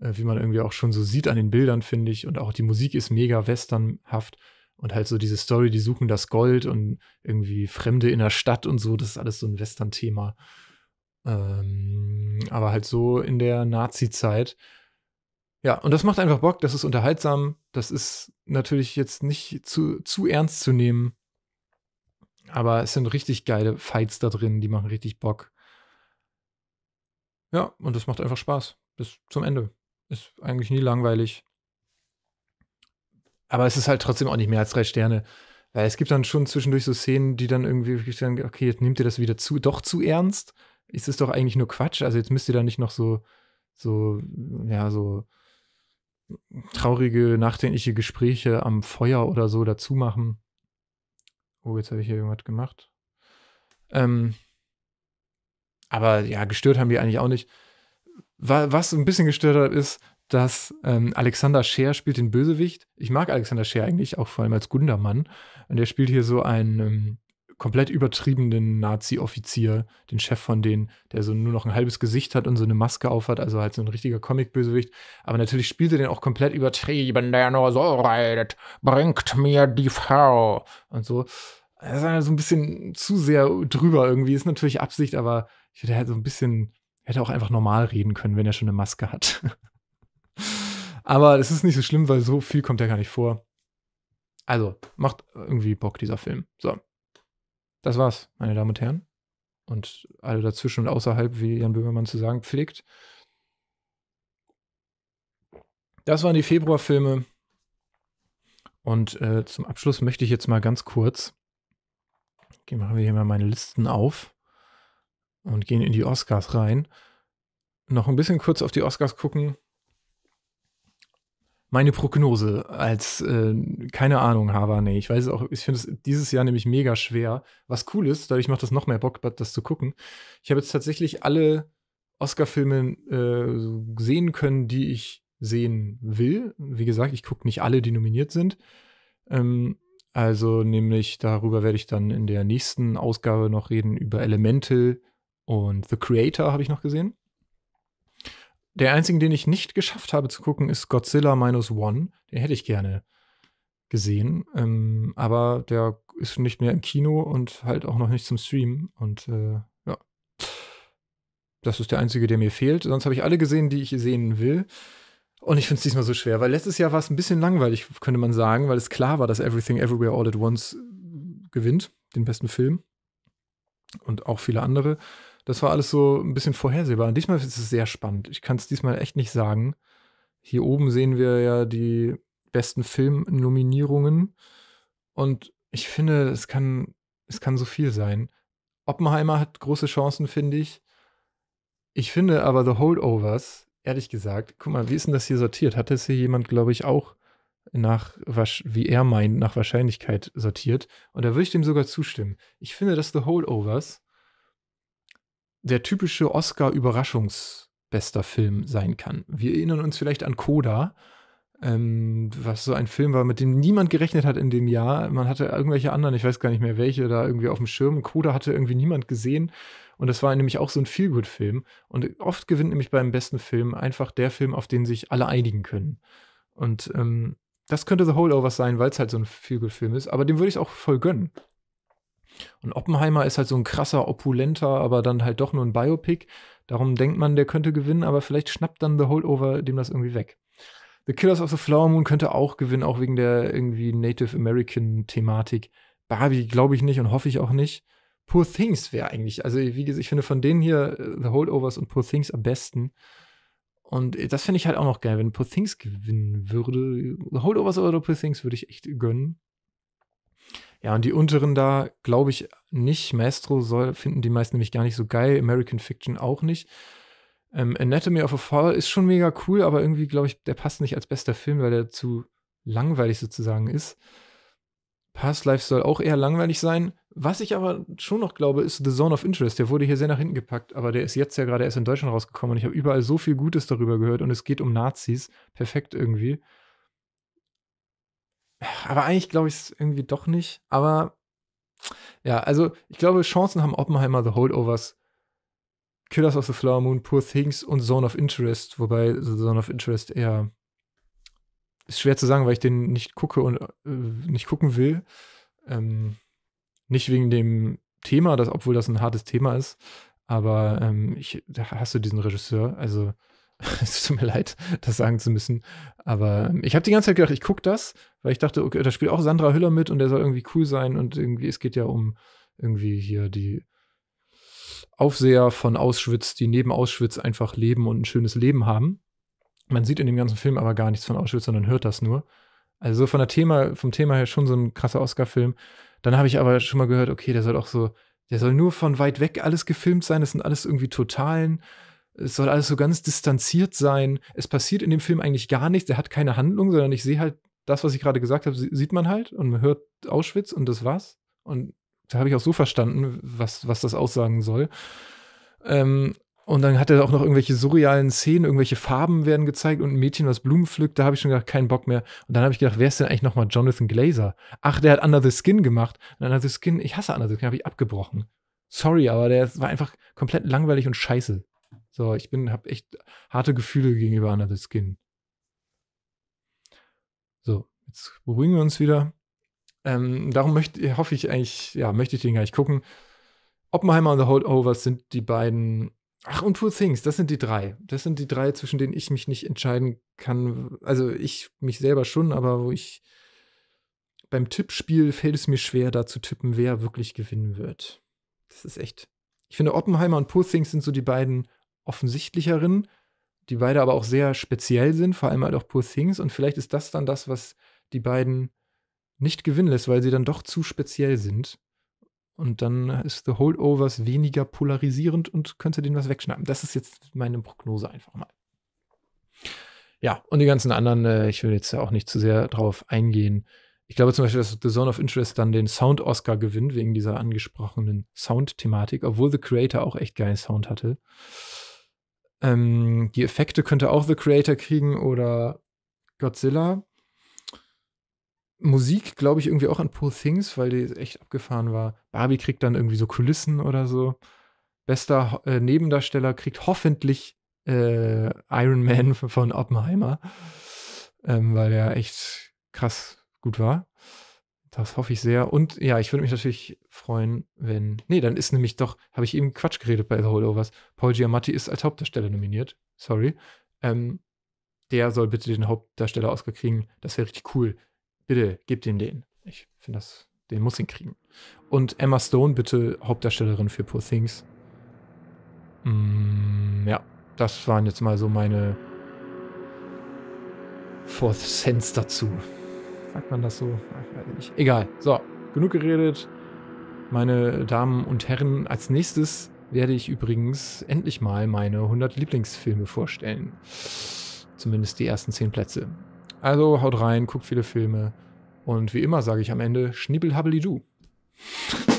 äh, wie man irgendwie auch schon so sieht an den Bildern, finde ich. Und auch die Musik ist mega westernhaft. Und halt so diese Story, die suchen das Gold und irgendwie Fremde in der Stadt und so, das ist alles so ein Western-Thema. Ähm, aber halt so in der Nazi-Zeit. Ja, und das macht einfach Bock, das ist unterhaltsam, das ist natürlich jetzt nicht zu, zu ernst zu nehmen. Aber es sind richtig geile Fights da drin, die machen richtig Bock. Ja, und das macht einfach Spaß bis zum Ende. Ist eigentlich nie langweilig. Aber es ist halt trotzdem auch nicht mehr als drei Sterne. Weil es gibt dann schon zwischendurch so Szenen, die dann irgendwie sagen, okay, jetzt nehmt ihr das wieder zu, doch zu ernst. Ist es doch eigentlich nur Quatsch. Also jetzt müsst ihr da nicht noch so, so, ja, so traurige, nachdenkliche Gespräche am Feuer oder so dazu machen. Oh, jetzt habe ich hier irgendwas gemacht. Ähm, aber ja, gestört haben die eigentlich auch nicht. Was ein bisschen gestört hat, ist, dass ähm, Alexander Scheer spielt den Bösewicht. Ich mag Alexander Scheer eigentlich auch vor allem als Gundermann. Und der spielt hier so einen ähm, komplett übertriebenen Nazi-Offizier, den Chef von denen, der so nur noch ein halbes Gesicht hat und so eine Maske aufhat, also halt so ein richtiger Comic-Bösewicht. Aber natürlich spielt er den auch komplett übertrieben, der nur so redet, bringt mir die Frau und so. Das ist halt so ein bisschen zu sehr drüber irgendwie. Ist natürlich Absicht, aber ich hätte halt so ein bisschen, hätte auch einfach normal reden können, wenn er schon eine Maske hat. Aber es ist nicht so schlimm, weil so viel kommt ja gar nicht vor. Also, macht irgendwie Bock, dieser Film. So. Das war's, meine Damen und Herren. Und alle dazwischen und außerhalb, wie Jan Böhmermann zu sagen pflegt. Das waren die Februarfilme. Und äh, zum Abschluss möchte ich jetzt mal ganz kurz, okay, machen wir hier mal meine Listen auf und gehen in die Oscars rein, noch ein bisschen kurz auf die Oscars gucken meine Prognose als äh, keine Ahnung habe, nee, ich weiß es auch, ich finde es dieses Jahr nämlich mega schwer, was cool ist, dadurch macht das noch mehr Bock, das zu gucken. Ich habe jetzt tatsächlich alle Oscar-Filme äh, sehen können, die ich sehen will. Wie gesagt, ich gucke nicht alle, die nominiert sind. Ähm, also nämlich darüber werde ich dann in der nächsten Ausgabe noch reden, über Elemental und The Creator habe ich noch gesehen. Der einzige, den ich nicht geschafft habe zu gucken, ist Godzilla Minus One. Den hätte ich gerne gesehen. Ähm, aber der ist nicht mehr im Kino und halt auch noch nicht zum Stream. Und äh, ja. Das ist der einzige, der mir fehlt. Sonst habe ich alle gesehen, die ich sehen will. Und ich finde es diesmal so schwer, weil letztes Jahr war es ein bisschen langweilig, könnte man sagen, weil es klar war, dass Everything Everywhere All at Once gewinnt, den besten Film. Und auch viele andere. Das war alles so ein bisschen vorhersehbar. Und diesmal ist es sehr spannend. Ich kann es diesmal echt nicht sagen. Hier oben sehen wir ja die besten Filmnominierungen. Und ich finde, es kann, es kann so viel sein. Oppenheimer hat große Chancen, finde ich. Ich finde aber The Holdovers, ehrlich gesagt, guck mal, wie ist denn das hier sortiert? Hat das hier jemand, glaube ich, auch nach, wie er meint, nach Wahrscheinlichkeit sortiert? Und da würde ich dem sogar zustimmen. Ich finde, dass The Holdovers der typische Oscar-Überraschungsbester Film sein kann. Wir erinnern uns vielleicht an Coda, ähm, was so ein Film war, mit dem niemand gerechnet hat in dem Jahr. Man hatte irgendwelche anderen, ich weiß gar nicht mehr welche, da irgendwie auf dem Schirm. Coda hatte irgendwie niemand gesehen. Und das war nämlich auch so ein Feelgood-Film. Und oft gewinnt nämlich beim besten Film einfach der Film, auf den sich alle einigen können. Und ähm, das könnte The Holdovers sein, weil es halt so ein Feelgood-Film ist. Aber dem würde ich es auch voll gönnen. Und Oppenheimer ist halt so ein krasser, opulenter, aber dann halt doch nur ein Biopic. Darum denkt man, der könnte gewinnen, aber vielleicht schnappt dann The Holdover dem das irgendwie weg. The Killers of the Flower Moon könnte auch gewinnen, auch wegen der irgendwie Native American Thematik. Barbie glaube ich nicht und hoffe ich auch nicht. Poor Things wäre eigentlich, also wie gesagt, ich finde von denen hier äh, The Holdovers und Poor Things am besten. Und äh, das finde ich halt auch noch geil, wenn Poor Things gewinnen würde. The Holdovers oder Poor Things würde ich echt gönnen. Ja, und die unteren da glaube ich nicht. Maestro soll, finden die meisten nämlich gar nicht so geil. American Fiction auch nicht. Ähm, Anatomy of a Fall ist schon mega cool, aber irgendwie glaube ich, der passt nicht als bester Film, weil der zu langweilig sozusagen ist. Past Life soll auch eher langweilig sein. Was ich aber schon noch glaube, ist The Zone of Interest. Der wurde hier sehr nach hinten gepackt, aber der ist jetzt ja gerade erst in Deutschland rausgekommen und ich habe überall so viel Gutes darüber gehört und es geht um Nazis. Perfekt irgendwie. Aber eigentlich glaube ich es irgendwie doch nicht. Aber ja, also ich glaube, Chancen haben Oppenheimer, The Holdovers, Killers of the Flower Moon, Poor Things und Zone of Interest, wobei The Zone of Interest eher ist schwer zu sagen, weil ich den nicht gucke und äh, nicht gucken will. Ähm, nicht wegen dem Thema, das, obwohl das ein hartes Thema ist, aber ähm, ich hasse diesen Regisseur. Also es tut mir leid, das sagen zu müssen. Aber ähm, ich habe die ganze Zeit gedacht, ich gucke das, weil ich dachte, okay, da spielt auch Sandra Hüller mit und der soll irgendwie cool sein und irgendwie, es geht ja um irgendwie hier die Aufseher von Auschwitz, die neben Auschwitz einfach leben und ein schönes Leben haben. Man sieht in dem ganzen Film aber gar nichts von Auschwitz, sondern hört das nur. Also von der Thema, vom Thema her schon so ein krasser Oscar-Film. Dann habe ich aber schon mal gehört, okay, der soll auch so, der soll nur von weit weg alles gefilmt sein. Das sind alles irgendwie Totalen es soll alles so ganz distanziert sein. Es passiert in dem Film eigentlich gar nichts. Er hat keine Handlung, sondern ich sehe halt das, was ich gerade gesagt habe, sieht man halt und man hört Auschwitz und das war's. Und da habe ich auch so verstanden, was, was das aussagen soll. Ähm, und dann hat er auch noch irgendwelche surrealen Szenen, irgendwelche Farben werden gezeigt und ein Mädchen, was Blumen pflückt. Da habe ich schon gedacht, keinen Bock mehr. Und dann habe ich gedacht, wer ist denn eigentlich nochmal Jonathan Glazer? Ach, der hat Under the Skin gemacht. Und Under the Skin, ich hasse Under the Skin, habe ich abgebrochen. Sorry, aber der war einfach komplett langweilig und scheiße. So, ich bin, habe echt harte Gefühle gegenüber Under the Skin. So, jetzt beruhigen wir uns wieder. Ähm, darum möchte, hoffe ich eigentlich, ja, möchte ich den gar nicht gucken. Oppenheimer und The Holdovers sind die beiden. Ach, und Poor Things, das sind die drei. Das sind die drei, zwischen denen ich mich nicht entscheiden kann. Also ich mich selber schon, aber wo ich beim Tippspiel fällt es mir schwer, da zu tippen, wer wirklich gewinnen wird. Das ist echt. Ich finde, Oppenheimer und Poor Things sind so die beiden offensichtlicheren, die beide aber auch sehr speziell sind, vor allem halt auch Poor Things. Und vielleicht ist das dann das, was die beiden nicht gewinnen lässt, weil sie dann doch zu speziell sind. Und dann ist The Holdovers weniger polarisierend und könnte denen was wegschnappen. Das ist jetzt meine Prognose einfach mal. Ja, und die ganzen anderen, äh, ich will jetzt auch nicht zu sehr drauf eingehen. Ich glaube zum Beispiel, dass The Zone of Interest dann den Sound-Oscar gewinnt, wegen dieser angesprochenen Sound-Thematik, obwohl The Creator auch echt geilen Sound hatte. Ähm, die Effekte könnte auch The Creator kriegen oder Godzilla. Musik, glaube ich, irgendwie auch an Poor Things, weil die echt abgefahren war. Barbie kriegt dann irgendwie so Kulissen oder so. Bester äh, Nebendarsteller kriegt hoffentlich äh, Iron Man von Oppenheimer, ähm, weil der echt krass gut war. Das hoffe ich sehr. Und ja, ich würde mich natürlich freuen, wenn. Nee, dann ist nämlich doch, habe ich eben Quatsch geredet bei The Holdovers. Paul Giamatti ist als Hauptdarsteller nominiert. Sorry. Ähm, der soll bitte den Hauptdarsteller Oscar Das wäre richtig cool. Bitte, gebt ihm den. Ich finde das, den muss ihn kriegen. Und Emma Stone bitte Hauptdarstellerin für Poor Things. Mm, ja, das waren jetzt mal so meine Fourth Sense dazu sagt man das so? Ach, weiß ich nicht. Egal. So, genug geredet. Meine Damen und Herren, als nächstes werde ich übrigens endlich mal meine 100 Lieblingsfilme vorstellen. Zumindest die ersten 10 Plätze. Also haut rein, guckt viele Filme. Und wie immer sage ich am Ende, schnibbelhabbelidu. du.